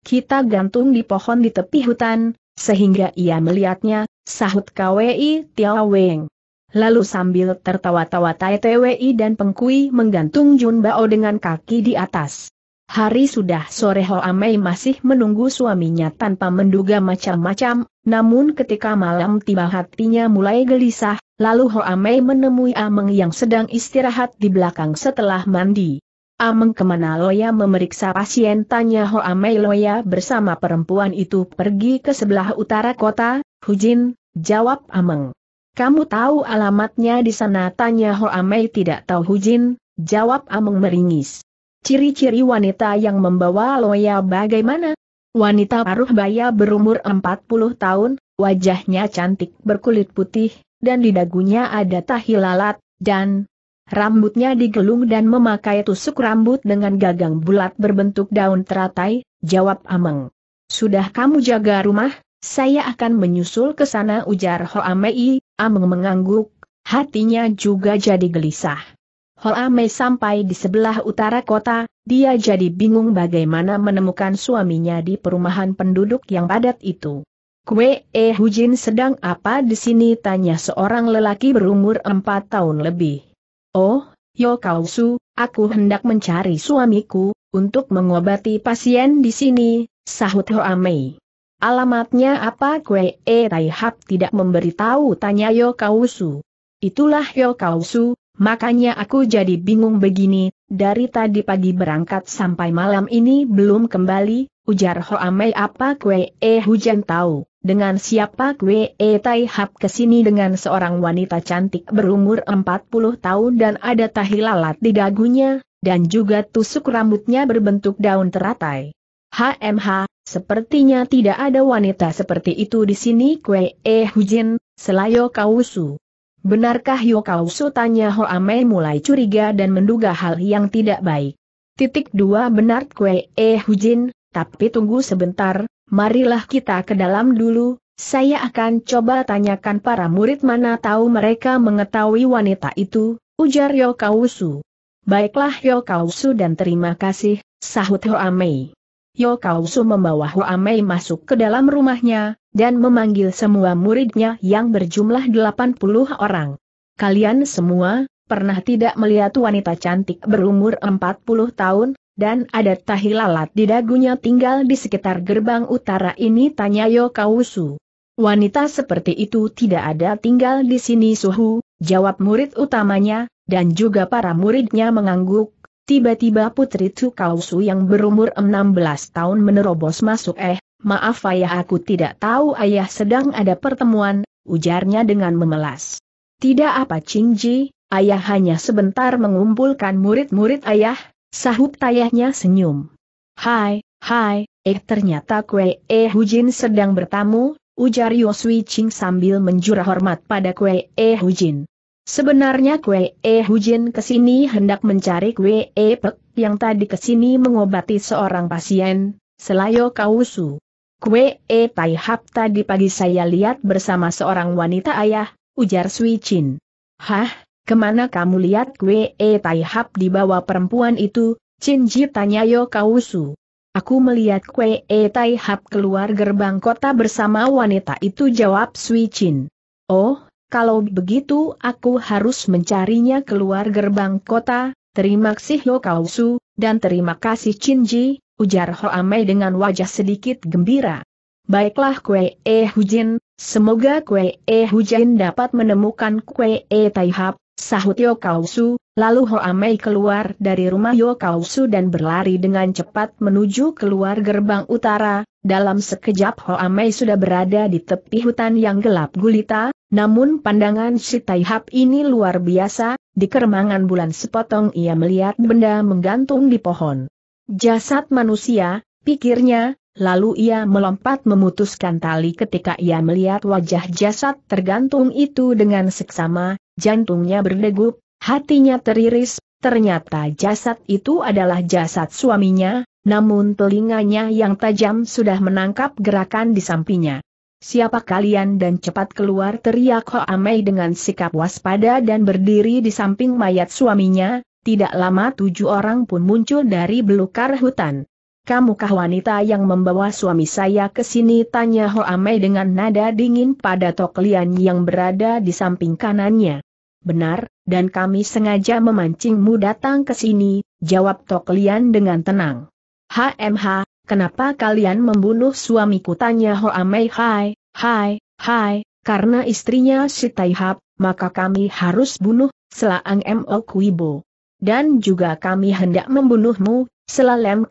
Kita gantung di pohon di tepi hutan, sehingga ia melihatnya, sahut KWI Tiao Lalu sambil tertawa-tawa Tai TWI dan Pengkui menggantung Jun Bao dengan kaki di atas. Hari sudah sore Ho Amei masih menunggu suaminya tanpa menduga macam-macam, namun ketika malam tiba hatinya mulai gelisah, lalu Ho Amei menemui Ameng yang sedang istirahat di belakang setelah mandi. Ameng kemana Loya memeriksa pasien tanya Amei Loya bersama perempuan itu pergi ke sebelah utara kota, Hujin, jawab Ameng. Kamu tahu alamatnya di sana tanya Amei tidak tahu Hujin, jawab Ameng meringis. Ciri-ciri wanita yang membawa Loya bagaimana? Wanita paruh baya berumur 40 tahun, wajahnya cantik berkulit putih, dan di dagunya ada tahi lalat, dan, Rambutnya digelung dan memakai tusuk rambut dengan gagang bulat berbentuk daun teratai, jawab Ameng. Sudah kamu jaga rumah, saya akan menyusul ke sana ujar Hoamei, Ameng mengangguk, hatinya juga jadi gelisah. Hoamei sampai di sebelah utara kota, dia jadi bingung bagaimana menemukan suaminya di perumahan penduduk yang padat itu. Kue eh Hujin sedang apa di sini tanya seorang lelaki berumur 4 tahun lebih. Oh, Yokausu, aku hendak mencari suamiku, untuk mengobati pasien di sini, sahut Hoamei. Alamatnya apa Kue E tidak memberitahu tanya Yokausu. Itulah Yokausu, makanya aku jadi bingung begini, dari tadi pagi berangkat sampai malam ini belum kembali, ujar Hoamei apa kue e hujan tahu, dengan siapa kue e tai hap kesini dengan seorang wanita cantik berumur 40 tahun dan ada tahi lalat di dagunya, dan juga tusuk rambutnya berbentuk daun teratai. HMH, sepertinya tidak ada wanita seperti itu di sini kue e hujan, selayo kausu. Benarkah yo kausu tanya Hoamei mulai curiga dan menduga hal yang tidak baik. Titik dua benar kue eh hujin, tapi tunggu sebentar, marilah kita ke dalam dulu, saya akan coba tanyakan para murid mana tahu mereka mengetahui wanita itu, ujar Yokausu. Baiklah Yokausu dan terima kasih, sahut Hoamei. Yokausu membawa Hoamei masuk ke dalam rumahnya, dan memanggil semua muridnya yang berjumlah 80 orang. Kalian semua, pernah tidak melihat wanita cantik berumur 40 tahun, dan ada tahi lalat di dagunya tinggal di sekitar gerbang utara ini tanya Yokausu. Wanita seperti itu tidak ada tinggal di sini suhu, jawab murid utamanya, dan juga para muridnya mengangguk. Tiba-tiba putri Tsukausu yang berumur 16 tahun menerobos masuk eh, maaf ayah aku tidak tahu ayah sedang ada pertemuan, ujarnya dengan memelas. Tidak apa Cingji, ayah hanya sebentar mengumpulkan murid-murid ayah, Sahut tayahnya senyum. Hai, hai, eh ternyata Kue E eh Hujin sedang bertamu, ujar Yosui Ching sambil menjura hormat pada Kue E eh Hujin. Sebenarnya Kue E eh Hujin kesini hendak mencari Kue eh Pek yang tadi kesini mengobati seorang pasien, Selayo Kausu. Kue eh Tai Hap tadi pagi saya lihat bersama seorang wanita ayah, ujar Sui Chin. Hah, Kemana kamu lihat Kwe E eh, di bawah perempuan itu? Cinji tanya yo Kausu. Aku melihat Kwe E eh, Taihap keluar gerbang kota bersama wanita itu jawab Sui Chin. Oh, kalau begitu aku harus mencarinya keluar gerbang kota, terima kasih yo Kausu dan terima kasih Cinji, ujar Hoamei dengan wajah sedikit gembira. Baiklah Kwe E eh, Hujin, semoga Kwe E Hujin dapat menemukan Kwe E Taihap, Sahut Yokausu, lalu Hoamei keluar dari rumah Yokausu dan berlari dengan cepat menuju keluar gerbang utara, dalam sekejap Hoamei sudah berada di tepi hutan yang gelap gulita, namun pandangan si Taihap ini luar biasa, di keremangan bulan sepotong ia melihat benda menggantung di pohon. Jasad manusia, pikirnya, Lalu ia melompat memutuskan tali ketika ia melihat wajah jasad tergantung itu dengan seksama, jantungnya berdegup, hatinya teriris, ternyata jasad itu adalah jasad suaminya, namun telinganya yang tajam sudah menangkap gerakan di sampingnya. Siapa kalian dan cepat keluar teriak Ho Amei dengan sikap waspada dan berdiri di samping mayat suaminya, tidak lama tujuh orang pun muncul dari belukar hutan. Kamukah wanita yang membawa suami saya ke sini? Tanya Hoamei dengan nada dingin pada Tok Lian yang berada di samping kanannya. Benar, dan kami sengaja memancingmu datang ke sini, jawab Tok Lian dengan tenang. HMH, kenapa kalian membunuh suamiku? Tanya Hoamei Hai, hai, hai, karena istrinya si Taihap, maka kami harus bunuh, selaang Mo Kuibo. Dan juga kami hendak membunuhmu, selalem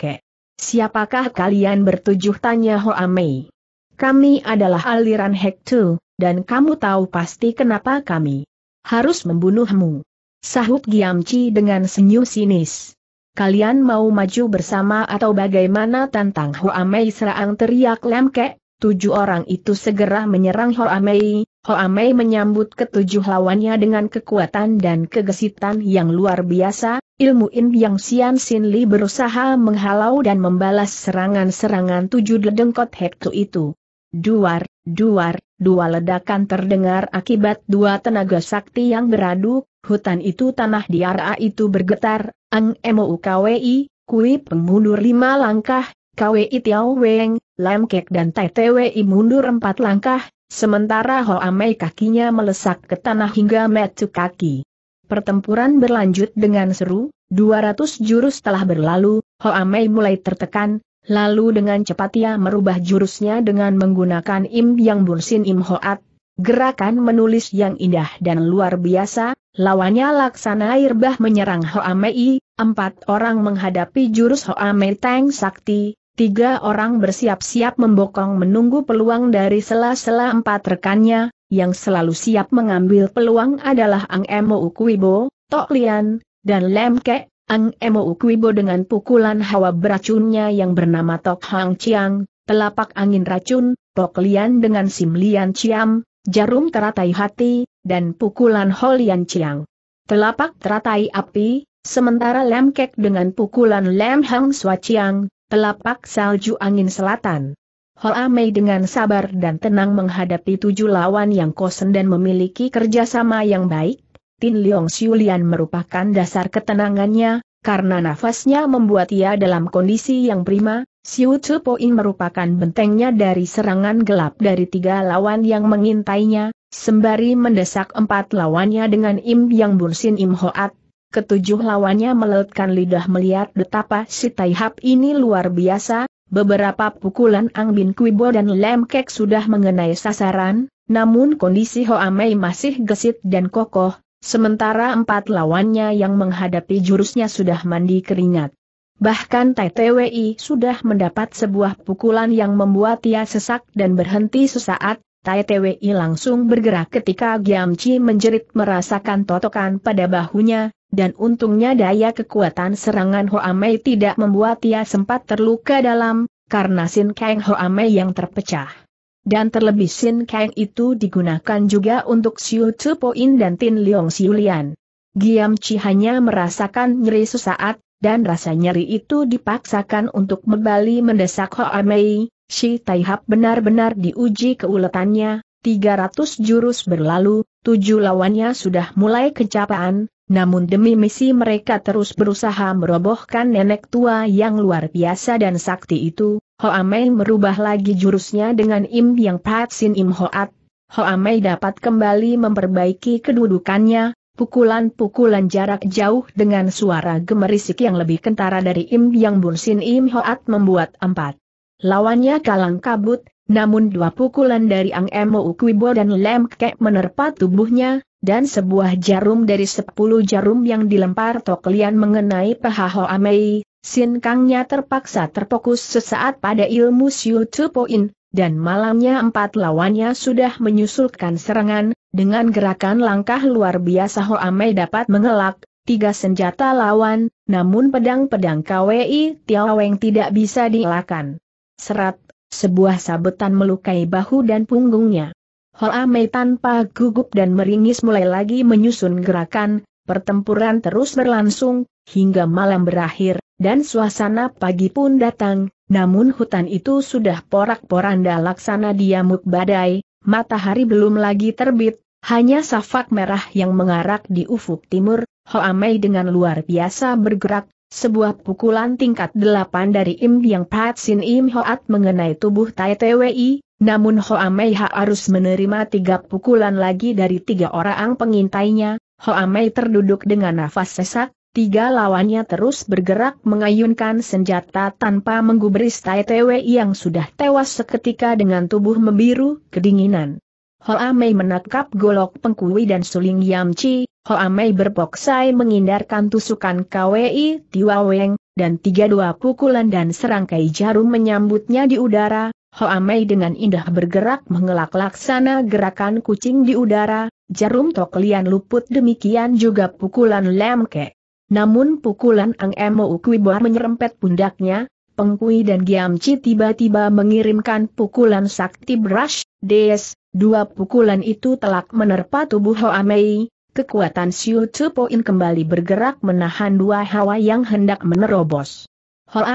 Siapakah kalian bertujuh tanya Hoa Mei? Kami adalah aliran Hektu, dan kamu tahu pasti kenapa kami harus membunuhmu. Sahut Giamci dengan senyum sinis. Kalian mau maju bersama atau bagaimana tantang Hoa Mei serang teriak Lemke, tujuh orang itu segera menyerang Hoa Mei, Hoamei menyambut ketujuh lawannya dengan kekuatan dan kegesitan yang luar biasa, ilmu In Yang Xian Sin Li berusaha menghalau dan membalas serangan-serangan tujuh dedengkot hektu itu. Duar, duar, dua ledakan terdengar akibat dua tenaga sakti yang beradu, hutan itu tanah di arah itu bergetar, Ang Emo Kwi, Kui pengundur lima langkah, Kwi Tiao Weng, Lam Kek dan Tai Twi mundur empat langkah, Sementara Hoamei kakinya melesak ke tanah hingga metu kaki. Pertempuran berlanjut dengan seru, 200 jurus telah berlalu, Hoamei mulai tertekan, lalu dengan cepat ia merubah jurusnya dengan menggunakan Im Yang Bursin Im Hoat, gerakan menulis yang indah dan luar biasa, lawannya Laksana air bah menyerang Hoamei, empat orang menghadapi jurus Hoamei Tang Sakti, Tiga orang bersiap-siap membokong menunggu peluang dari sela-sela empat rekannya, yang selalu siap mengambil peluang adalah Ang Emo Ukwibo, Tok Lian, dan Ke. Ang Emo Ukwibo dengan pukulan hawa beracunnya yang bernama Tok Hang Chiang, telapak angin racun, Tok Lian dengan Sim Lian Chiam, jarum teratai hati, dan pukulan Lian Chiang. Telapak teratai api, sementara Lemkek dengan pukulan Lem Hang Chiang, Telapak salju angin selatan. Hoa Mei dengan sabar dan tenang menghadapi tujuh lawan yang kosen dan memiliki kerjasama yang baik, Tin Leong Siulian merupakan dasar ketenangannya, karena nafasnya membuat ia dalam kondisi yang prima, Siu Tzu Poin merupakan bentengnya dari serangan gelap dari tiga lawan yang mengintainya, sembari mendesak empat lawannya dengan Im Yang Bun Sin Im Hoat, ketujuh lawannya meleutkan lidah melihat betapa si Taihap ini luar biasa, beberapa pukulan Ang Bin Kuibo dan Lem Kek sudah mengenai sasaran, namun kondisi Hoa Mei masih gesit dan kokoh, sementara empat lawannya yang menghadapi jurusnya sudah mandi keringat. Bahkan Tai Tewi sudah mendapat sebuah pukulan yang membuat ia sesak dan berhenti sesaat, Tai Tewi langsung bergerak ketika Giam Chi menjerit merasakan totokan pada bahunya, dan untungnya daya kekuatan serangan Hoamei tidak membuat ia sempat terluka dalam, karena Sin Kang Hoamei yang terpecah. Dan terlebih Sin Kang itu digunakan juga untuk Siu Tzu Poin dan Tin Leong Lian. Giam Chi hanya merasakan nyeri sesaat, dan rasa nyeri itu dipaksakan untuk kembali mendesak Hoamei, Si Taihap benar-benar diuji keuletannya, 300 jurus berlalu, tujuh lawannya sudah mulai kecapaan, namun demi misi mereka terus berusaha merobohkan nenek tua yang luar biasa dan sakti itu, Hoamei merubah lagi jurusnya dengan Im Yang Patsin Im Hoat. Hoamei dapat kembali memperbaiki kedudukannya, pukulan-pukulan jarak jauh dengan suara gemerisik yang lebih kentara dari Im Yang Sin Im Hoat membuat empat Lawannya kalang kabut, namun dua pukulan dari Ang Emo Ukwibo dan Lem Kek menerpa tubuhnya, dan sebuah jarum dari sepuluh jarum yang dilempar Toklian mengenai paha ho amei. Sin Kangnya terpaksa terfokus sesaat pada ilmu Siu Tu Poin, dan malamnya empat lawannya sudah menyusulkan serangan, dengan gerakan langkah luar biasa ho amei dapat mengelak, tiga senjata lawan, namun pedang-pedang KWI Tiaweng tidak bisa dielakkan. Serat, sebuah sabetan melukai bahu dan punggungnya. Hoa Mei tanpa gugup dan meringis mulai lagi menyusun gerakan, pertempuran terus berlangsung, hingga malam berakhir, dan suasana pagi pun datang, namun hutan itu sudah porak-poranda laksana diamuk badai, matahari belum lagi terbit, hanya safak merah yang mengarak di ufuk timur, Hoa Mei dengan luar biasa bergerak, sebuah pukulan tingkat delapan dari Im Yang sin Im Hoat mengenai tubuh Tai Twi, namun Hoa Mei ha harus menerima tiga pukulan lagi dari tiga orang pengintainya, Hoa Mei terduduk dengan nafas sesak, tiga lawannya terus bergerak mengayunkan senjata tanpa menggubris Tai Twi yang sudah tewas seketika dengan tubuh membiru, kedinginan. Hoa Mei menangkap golok pengkui dan suling Yamci, Hoa Mei berpoksai menghindarkan tusukan KWI Tiwaweng, dan tiga dua pukulan dan serangkai jarum menyambutnya di udara, Hoa Mei dengan indah bergerak mengelak laksana gerakan kucing di udara, jarum toklian luput demikian juga pukulan Lemke. Namun pukulan Ang Emo Ukwibar menyerempet pundaknya, Pengkui dan Giamci tiba-tiba mengirimkan pukulan sakti brush, Des, dua pukulan itu telak menerpa tubuh Mei, kekuatan Siu Poin kembali bergerak menahan dua hawa yang hendak menerobos.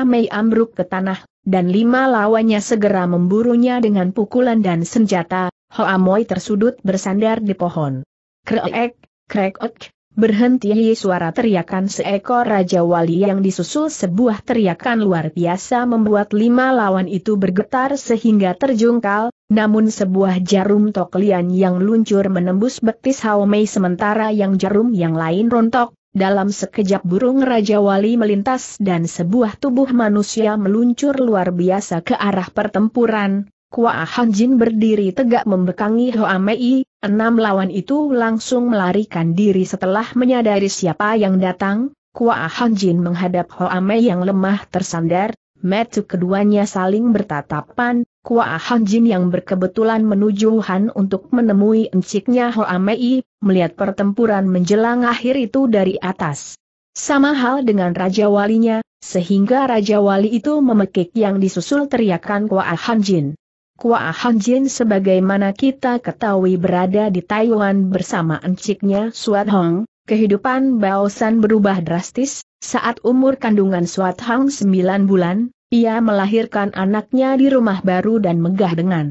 Mei ambruk ke tanah, dan lima lawannya segera memburunya dengan pukulan dan senjata, Hoamoy tersudut bersandar di pohon. Krek, krek, ok, berhenti suara teriakan seekor Raja Wali yang disusul sebuah teriakan luar biasa membuat lima lawan itu bergetar sehingga terjungkal, namun sebuah jarum toklian yang luncur menembus betis Haomei sementara yang jarum yang lain rontok, dalam sekejap burung Raja Wali melintas dan sebuah tubuh manusia meluncur luar biasa ke arah pertempuran, Kua Hanjin berdiri tegak membekangi Mei. enam lawan itu langsung melarikan diri setelah menyadari siapa yang datang, Kua Hanjin menghadap Mei yang lemah tersandar, metu keduanya saling bertatapan, Kua Han Jin yang berkebetulan menuju Han untuk menemui enciknya Hoa Mei, melihat pertempuran menjelang akhir itu dari atas. Sama hal dengan Raja Walinya, sehingga Raja Wali itu memekik yang disusul teriakan Kua Han Jin. Kua Han Jin sebagaimana kita ketahui berada di Taiwan bersama enciknya Suat Hong, kehidupan Bao San berubah drastis, saat umur kandungan Suat Hong 9 bulan, ia melahirkan anaknya di rumah baru dan megah dengan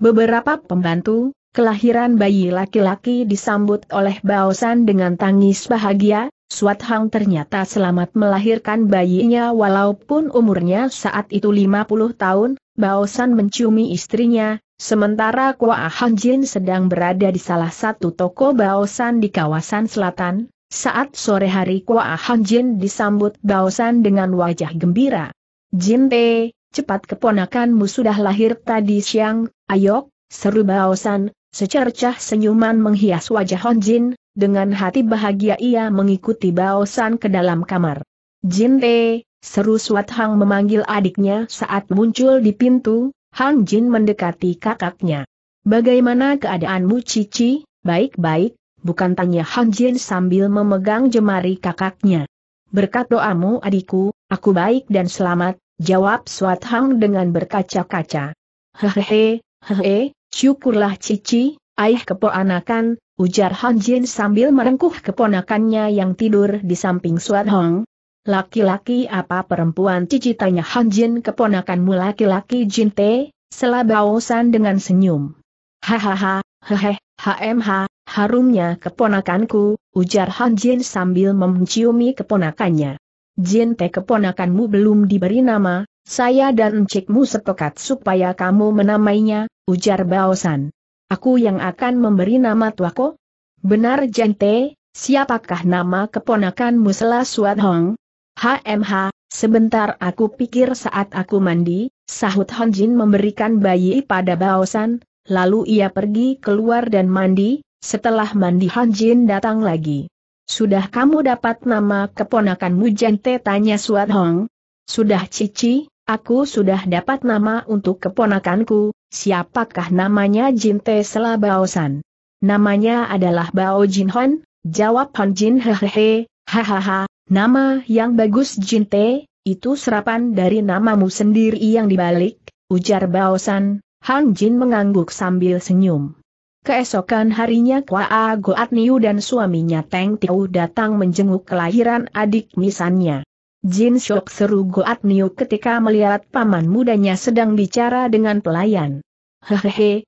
beberapa pembantu, kelahiran bayi laki-laki disambut oleh Baosan dengan tangis bahagia, Suat Hang ternyata selamat melahirkan bayinya walaupun umurnya saat itu 50 tahun, Baosan menciumi istrinya, sementara Kua Han Jin sedang berada di salah satu toko Baosan di kawasan selatan, saat sore hari Kua Han Jin disambut Baosan dengan wajah gembira. Jin Jimbe, cepat keponakanmu sudah lahir tadi siang, Ayo, seru baosan, secercah senyuman menghias wajah Jin. dengan hati bahagia ia mengikuti baosan ke dalam kamar. Jin Jimbe, seru Suat Hang memanggil adiknya saat muncul di pintu, Hang Jin mendekati kakaknya. Bagaimana keadaanmu Cici, baik-baik, bukan tanya Hang Jin sambil memegang jemari kakaknya. Berkat doamu adikku, Aku baik dan selamat, jawab Swat Hang dengan berkaca-kaca. Hehehe, hehe, syukurlah Cici, ayah keponakan, ujar Han Jin sambil merengkuh keponakannya yang tidur di samping Swat Hang. Laki-laki apa perempuan Cici tanya Han Jin keponakanmu laki-laki Jin Te, selabaosan dengan senyum. Hahaha, hehe, HMH, harumnya keponakanku, ujar Han Jin sambil menciumi keponakannya. Jin Te keponakanmu belum diberi nama, saya dan encikmu sepakat supaya kamu menamainya, ujar Baosan. Aku yang akan memberi nama tuako? Benar Jin Te. siapakah nama keponakanmu selah Suat Hong? HMH, sebentar aku pikir saat aku mandi, sahut Jin memberikan bayi pada Baosan, lalu ia pergi keluar dan mandi, setelah mandi Jin datang lagi. Sudah kamu dapat nama keponakanmu Jente tanya Suat Hong? Sudah Cici, aku sudah dapat nama untuk keponakanku, siapakah namanya Jinte Baosan? Namanya adalah Bao Jin Hon, jawab Hon Jin hehehe, hahaha, nama yang bagus Jinte, itu serapan dari namamu sendiri yang dibalik, ujar Baosan, Han Jin mengangguk sambil senyum. Keesokan harinya Goat Niu dan suaminya Teng Tiu datang menjenguk kelahiran adik misannya. Jin Shok seru Niu ketika melihat paman mudanya sedang bicara dengan pelayan. Hehehe,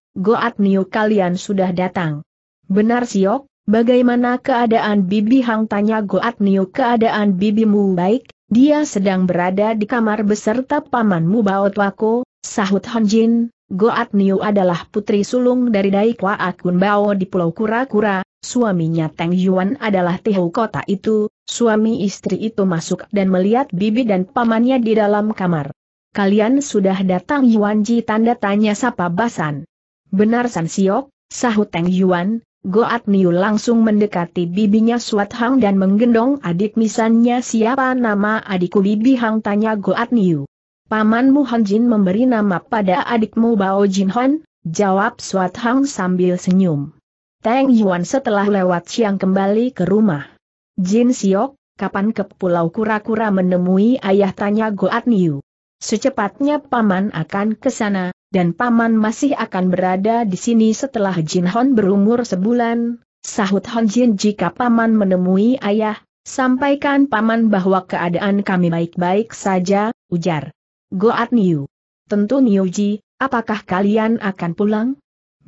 Niu kalian sudah datang. Benar Siok, bagaimana keadaan Bibi Hang tanya Niu keadaan bibimu baik, dia sedang berada di kamar beserta pamanmu Wako, sahut Jin. Goat Niu adalah putri sulung dari Daikwa Akun Bao di Pulau Kura-Kura, suaminya Teng Yuan adalah Tihu kota itu, suami istri itu masuk dan melihat bibi dan pamannya di dalam kamar. Kalian sudah datang Yuan Ji tanda tanya sapa Basan. Benar San Siok, sahut Teng Yuan, Goat Niu langsung mendekati bibinya Suat Hang dan menggendong adik misannya siapa nama adikku Bibi Hang tanya Goat Niu. Pamanmu Han Jin memberi nama pada adikmu Bao Jin Hon, jawab Suat Hang sambil senyum. Teng Yuan setelah lewat siang kembali ke rumah. Jin Siok, kapan ke Pulau Kura-Kura menemui ayah tanya Goat Niu. Secepatnya Paman akan ke sana, dan Paman masih akan berada di sini setelah Jin Hon berumur sebulan, sahut Hon Jin jika Paman menemui ayah, sampaikan Paman bahwa keadaan kami baik-baik saja, ujar. Goat Niu. Tentu Niuji, apakah kalian akan pulang?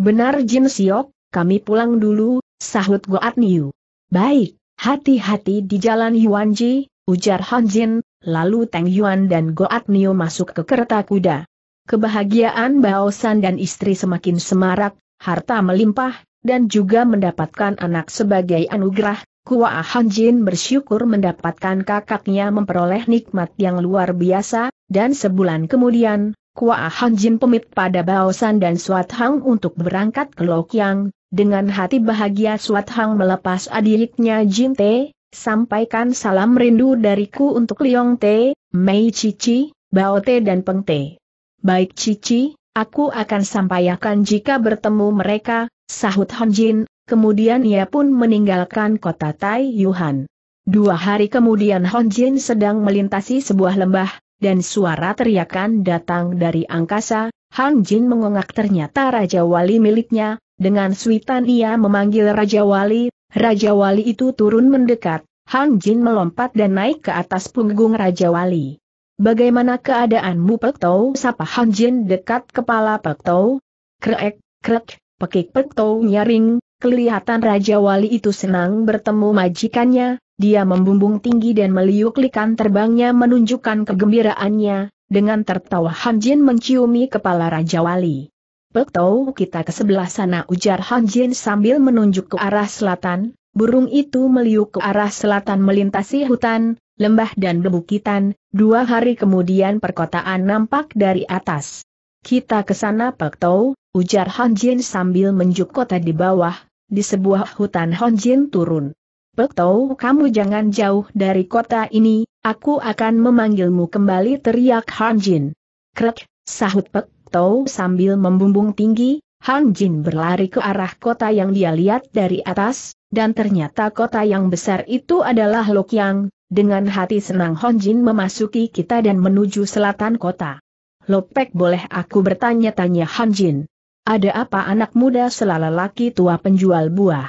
Benar Jin Siok, kami pulang dulu, sahut Goat Niu. Baik, hati-hati di jalan Yuan Ji, ujar Han Jin, lalu Tang Yuan dan Goat Niu masuk ke kereta kuda. Kebahagiaan Bao San dan istri semakin semarak, harta melimpah, dan juga mendapatkan anak sebagai anugerah, Kua Hanjin bersyukur mendapatkan kakaknya memperoleh nikmat yang luar biasa, dan sebulan kemudian, Kua Hanjin pemit pada Baosan dan Suat Hang untuk berangkat ke Lokyang, dengan hati bahagia Suat Hang melepas adiknya Jin Te, sampaikan salam rindu dariku untuk Liong Te, Mei Cici, Bao Te dan Peng Te. Baik Cici, aku akan sampaikan jika bertemu mereka, sahut Hanjin Kemudian ia pun meninggalkan kota Tai Yuhan. Dua hari kemudian Hon Jin sedang melintasi sebuah lembah, dan suara teriakan datang dari angkasa, Han Jin mengongak ternyata Raja Wali miliknya, dengan suitan ia memanggil Raja Wali, Raja Wali itu turun mendekat, Han Jin melompat dan naik ke atas punggung Raja Wali. Bagaimana keadaanmu Pek Tau? Sapa Han Jin dekat kepala Pek Tau. Krek, krek, pekik Pek Tau nyaring, Kelihatan Raja Wali itu senang bertemu majikannya, dia membumbung tinggi dan meliuk-likan terbangnya menunjukkan kegembiraannya, dengan tertawa Han Jin menciumi kepala Raja Wali. tahu kita ke sebelah sana ujar Han Jin sambil menunjuk ke arah selatan, burung itu meliuk ke arah selatan melintasi hutan, lembah dan bebukitan, dua hari kemudian perkotaan nampak dari atas. Kita ke sana Pak Tau, ujar Han Jin sambil menjuk kota di bawah, di sebuah hutan Han Jin turun. Pak Tau kamu jangan jauh dari kota ini, aku akan memanggilmu kembali teriak Han Jin. Krek, sahut Pak Tau sambil membumbung tinggi, Han Jin berlari ke arah kota yang dia lihat dari atas, dan ternyata kota yang besar itu adalah Lokyang, dengan hati senang Han Jin memasuki kita dan menuju selatan kota. Lopek boleh aku bertanya-tanya Hanjin. Ada apa anak muda laki tua penjual buah?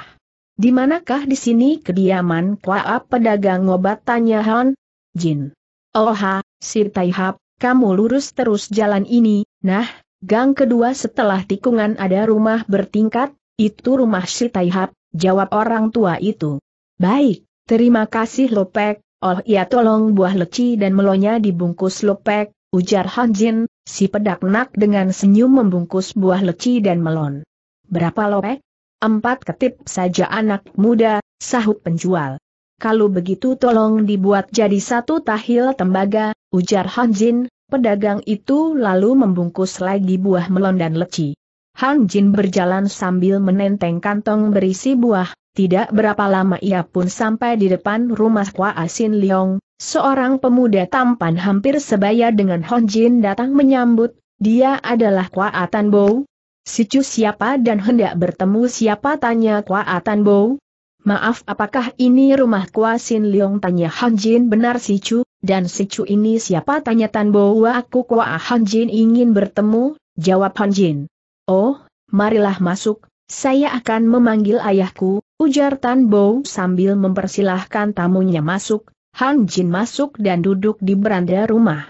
Di manakah di sini kediaman kua pedagang obat tanya Han? Jin. Oh ha, Taihap, kamu lurus terus jalan ini, nah, gang kedua setelah tikungan ada rumah bertingkat, itu rumah Sir Taihap, jawab orang tua itu. Baik, terima kasih Lopek, oh iya tolong buah leci dan melonya dibungkus Lopek, ujar Han Jin, si pedak nak dengan senyum membungkus buah leci dan melon. Berapa lopek? Empat ketip saja anak muda, sahut penjual. Kalau begitu tolong dibuat jadi satu tahil tembaga, ujar Han Jin, pedagang itu lalu membungkus lagi buah melon dan leci. Han Jin berjalan sambil menenteng kantong berisi buah, tidak berapa lama ia pun sampai di depan rumah Kwa Asin Leong, seorang pemuda tampan hampir sebaya dengan Han Jin datang menyambut, dia adalah Kwa Atan Bo. Sicu siapa dan hendak bertemu siapa tanya Kwa Atan Bo. Maaf apakah ini rumah Kwa Sin Leong tanya Han Jin benar Sicu, dan Sicu ini siapa tanya Tan Bo aku Kwa Han Jin ingin bertemu, jawab Han Jin. Oh, marilah masuk, saya akan memanggil ayahku, ujar Tan Bo sambil mempersilahkan tamunya masuk, Han Jin masuk dan duduk di beranda rumah.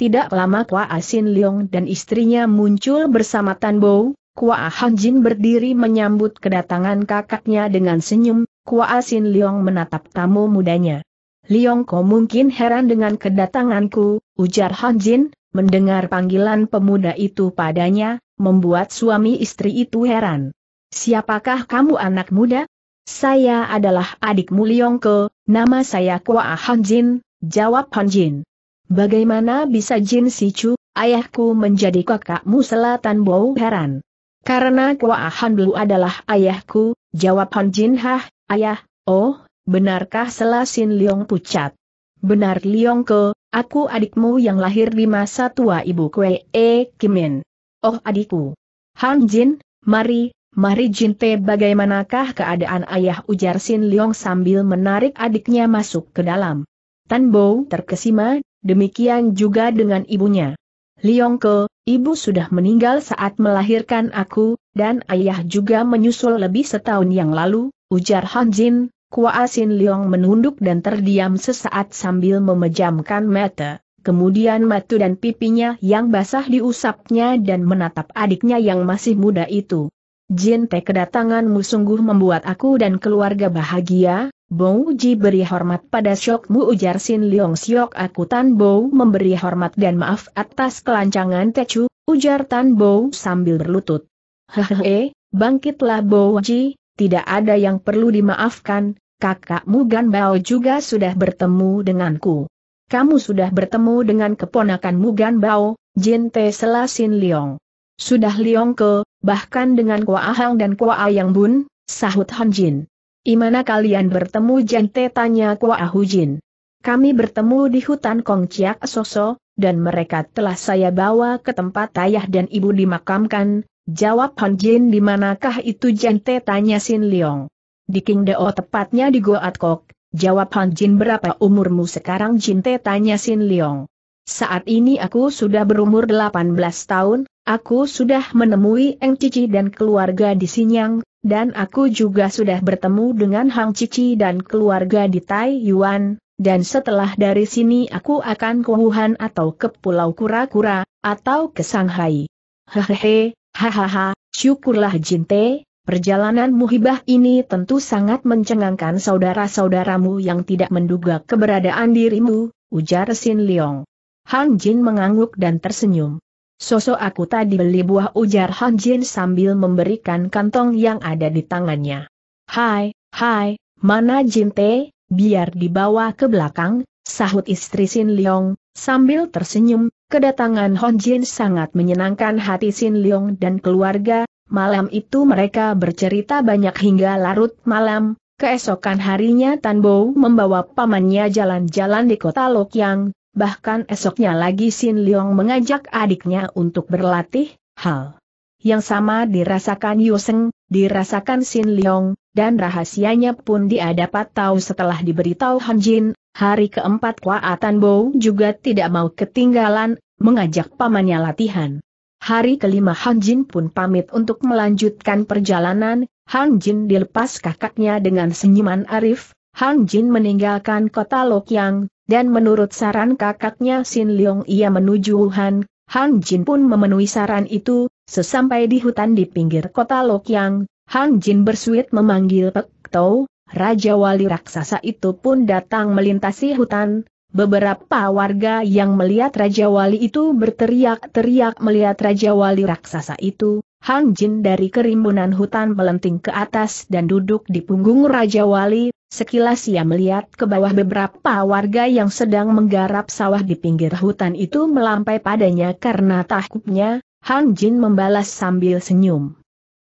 Tidak lama Kwa Asin Leong dan istrinya muncul bersama Tan Bo, Kwa Han Jin berdiri menyambut kedatangan kakaknya dengan senyum, Kwa Asin Leong menatap tamu mudanya. Liong kau mungkin heran dengan kedatanganku, ujar Han Jin, Mendengar panggilan pemuda itu padanya, membuat suami istri itu heran. Siapakah kamu anak muda? Saya adalah adikmu Liongko, nama saya Kwa Hanjin, jawab Hanjin. Bagaimana bisa Jin Sichu, ayahku menjadi kakakmu selatan Bau heran. Karena Kwa Han Blu adalah ayahku, jawab Hanjin Hah, ayah, oh, benarkah selasin Liong pucat? Benar ke. Aku adikmu yang lahir di masa tua ibu kue E Kimin. Oh adikku. Han Jin, mari, mari Jin Te bagaimanakah keadaan ayah ujar Sin Leong sambil menarik adiknya masuk ke dalam. Tan Bo terkesima, demikian juga dengan ibunya. Leong Ke, ibu sudah meninggal saat melahirkan aku, dan ayah juga menyusul lebih setahun yang lalu, ujar Han Jin, Kua Sin Leong menunduk dan terdiam sesaat sambil memejamkan mata. Kemudian matu dan pipinya yang basah diusapnya dan menatap adiknya yang masih muda itu. Jin Te kedatanganmu sungguh membuat aku dan keluarga bahagia, Bou Ji beri hormat pada syokmu ujar Sin Leong Siok aku Tan Bou memberi hormat dan maaf atas kelancangan Techu, ujar Tan Bou sambil berlutut. Hehehe, bangkitlah Bou Ji, tidak ada yang perlu dimaafkan, kakakmu Gan Bao juga sudah bertemu denganku. Kamu sudah bertemu dengan keponakanmu Gan Bao, Jin Te Selasin Liong. Sudah Liong ke, bahkan dengan Kua Ahang dan Kua Yang Bun, sahut Han Jin. Imana kalian bertemu Jin Te tanya Kua Ahu Jin. Kami bertemu di hutan Kong Chiak Soso, dan mereka telah saya bawa ke tempat ayah dan ibu dimakamkan, jawab Han Jin di manakah itu Jin Te tanya Sin Liong. Di Kingdao tepatnya di Goa Atkok, jawab Han Jin berapa umurmu sekarang Jin Te tanya Sin Leong. Saat ini aku sudah berumur 18 tahun, aku sudah menemui Eng Cici dan keluarga di Sinyang, dan aku juga sudah bertemu dengan Hang Cici dan keluarga di Tai Yuan, dan setelah dari sini aku akan ke Wuhan atau ke Pulau Kura-Kura, atau ke Shanghai. Hehehe, hahaha, syukurlah Jin Te. Perjalanan muhibah ini tentu sangat mencengangkan saudara-saudaramu yang tidak menduga keberadaan dirimu, ujar Sin Leong. Han Jin mengangguk dan tersenyum. Sosok aku tadi beli buah ujar Han Jin sambil memberikan kantong yang ada di tangannya. Hai, hai, mana Jin Te, biar dibawa ke belakang, sahut istri Sin Leong, sambil tersenyum, kedatangan Hon Jin sangat menyenangkan hati Sin Leong dan keluarga, Malam itu mereka bercerita banyak hingga larut malam, keesokan harinya Tan Bo membawa pamannya jalan-jalan di kota Lokyang, bahkan esoknya lagi Sin Leong mengajak adiknya untuk berlatih, hal yang sama dirasakan Yoseng, dirasakan Sin Leong, dan rahasianya pun dia dapat tahu setelah diberitahu Han Jin, hari keempat Tan Bo juga tidak mau ketinggalan, mengajak pamannya latihan. Hari kelima Han Jin pun pamit untuk melanjutkan perjalanan, Han Jin dilepas kakaknya dengan senyuman arif, Han Jin meninggalkan kota Lokyang, dan menurut saran kakaknya Sin Leong ia menuju Wuhan, Han Jin pun memenuhi saran itu, sesampai di hutan di pinggir kota Lokyang, Han Jin bersuit memanggil Pek Tau, Raja Wali Raksasa itu pun datang melintasi hutan, Beberapa warga yang melihat Raja Wali itu berteriak-teriak melihat Raja Wali raksasa itu, Hang Jin dari kerimbunan hutan melenting ke atas dan duduk di punggung Raja Wali, sekilas ia melihat ke bawah beberapa warga yang sedang menggarap sawah di pinggir hutan itu melampai padanya karena takutnya, Hang Jin membalas sambil senyum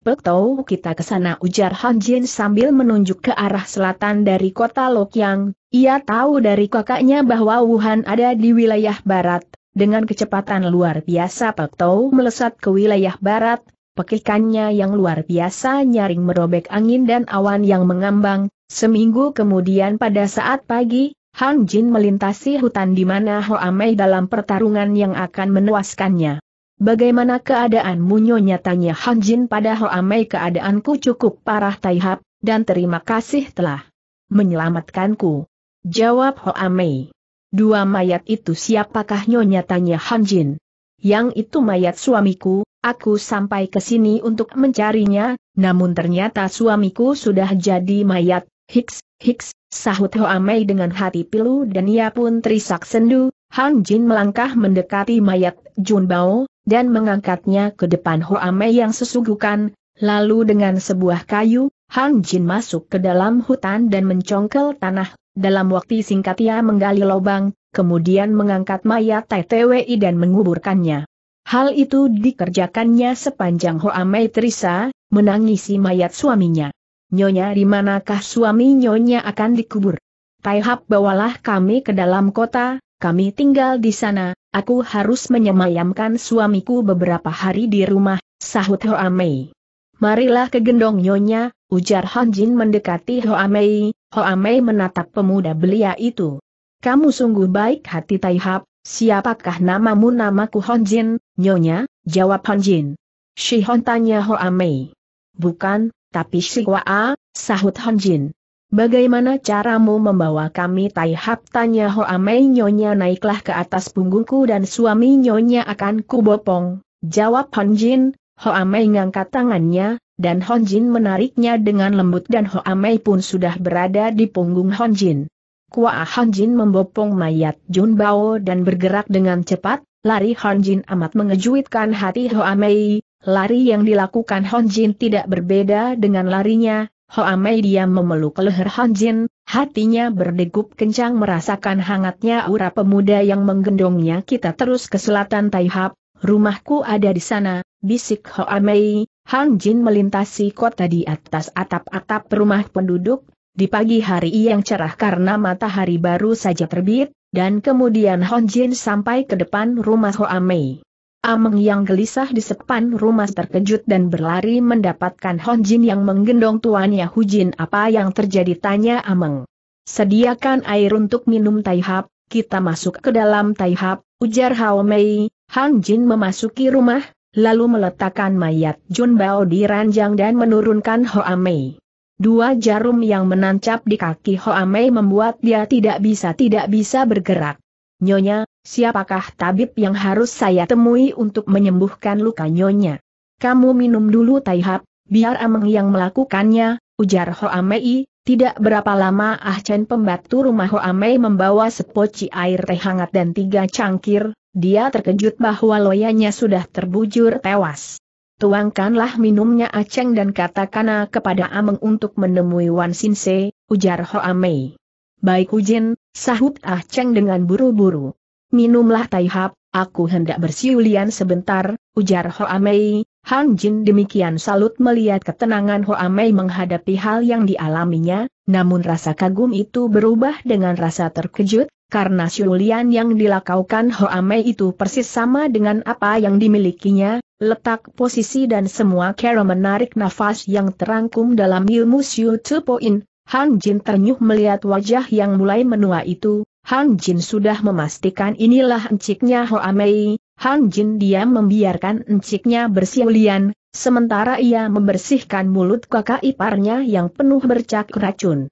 tahu kita ke sana ujar Han Jin sambil menunjuk ke arah selatan dari kota Lokyang, ia tahu dari kakaknya bahwa Wuhan ada di wilayah barat, dengan kecepatan luar biasa Tau melesat ke wilayah barat, pekikannya yang luar biasa nyaring merobek angin dan awan yang mengambang, seminggu kemudian pada saat pagi, Han Jin melintasi hutan di mana Hoa Mei dalam pertarungan yang akan menewaskannya. Bagaimana keadaanmu nyonya tanya Han Jin pada Hoa Mei keadaanku cukup parah Taihap, dan terima kasih telah menyelamatkanku. Jawab Hoa Mei. Dua mayat itu siapakah nyonya tanya Han Jin. Yang itu mayat suamiku, aku sampai ke sini untuk mencarinya, namun ternyata suamiku sudah jadi mayat, Hiks, Hiks, sahut Hoa Mei dengan hati pilu dan ia pun terisak sendu, Han Jin melangkah mendekati mayat Jun Bao, dan mengangkatnya ke depan Hoame yang sesugukan, lalu dengan sebuah kayu, Han Jin masuk ke dalam hutan dan mencongkel tanah, dalam waktu singkat ia menggali lubang, kemudian mengangkat mayat TTWI dan menguburkannya. Hal itu dikerjakannya sepanjang Hoame Trisa, menangisi mayat suaminya. Nyonya di manakah suami nyonya akan dikubur? Taihap bawalah kami ke dalam kota, kami tinggal di sana, Aku harus menyemayamkan suamiku beberapa hari di rumah, sahut Hoa Mei. Marilah ke gendong nyonya, ujar Han Jin mendekati Hoa Mei. Hoa Mei menatap pemuda belia itu. Kamu sungguh baik hati Tai Hap, siapakah namamu namaku Han Jin, nyonya, jawab Han Jin. Si Hon tanya Hoa Mei. Bukan, tapi si Wa, sahut Han Jin. Bagaimana caramu membawa kami Tai Hap tanya Hoa Mei Nyonya naiklah ke atas punggungku dan suami Nyonya akan kubopong. Jawab Honjin. Jin, Hoa ngangkat tangannya, dan Honjin menariknya dengan lembut dan Hoa Mei pun sudah berada di punggung Honjin. Jin. Kuah Hon membopong mayat Jun Bao dan bergerak dengan cepat, lari Honjin amat mengejutkan hati Hoa Mei, lari yang dilakukan Honjin tidak berbeda dengan larinya, Hoamei diam memeluk leher Han Jin, hatinya berdegup kencang merasakan hangatnya aura pemuda yang menggendongnya kita terus ke selatan Taihap, rumahku ada di sana, bisik Hoamei, Han Jin melintasi kota di atas atap-atap rumah penduduk, di pagi hari yang cerah karena matahari baru saja terbit, dan kemudian Han Jin sampai ke depan rumah Hoamei. Ameng yang gelisah di sepan rumah terkejut dan berlari mendapatkan Jin yang menggendong tuannya Hu Jin. apa yang terjadi tanya Ameng. Sediakan air untuk minum Taihap, kita masuk ke dalam Taihap, ujar Hao Mei, Han Jin memasuki rumah, lalu meletakkan mayat Jun Bao di ranjang dan menurunkan Hoa Mei. Dua jarum yang menancap di kaki Hoa Mei membuat dia tidak bisa tidak bisa bergerak. Nyonya, Siapakah tabib yang harus saya temui untuk menyembuhkan luka nyonya? Kamu minum dulu taihap, biar Ameng yang melakukannya, ujar Hoamei, tidak berapa lama Ah Chen pembantu rumah Hoamei membawa sepoci air teh hangat dan tiga cangkir, dia terkejut bahwa loyanya sudah terbujur tewas. Tuangkanlah minumnya Ah Chen dan katakanlah kepada Ameng untuk menemui Wan Sinse, ujar Hoamei. Baik Ujin, sahut Ah Cheng dengan buru-buru minumlah taihap, aku hendak bersiulian sebentar, ujar Hoamei, Han Jin demikian salut melihat ketenangan Hoamei menghadapi hal yang dialaminya, namun rasa kagum itu berubah dengan rasa terkejut, karena siulian yang dilakaukan Hoamei itu persis sama dengan apa yang dimilikinya, letak posisi dan semua cara menarik nafas yang terangkum dalam ilmu Siu Tzu Han Jin ternyuh melihat wajah yang mulai menua itu, Han Jin sudah memastikan inilah enciknya Hoa Mei, Han Jin diam membiarkan enciknya bersiulian, sementara ia membersihkan mulut kakak iparnya yang penuh bercak racun.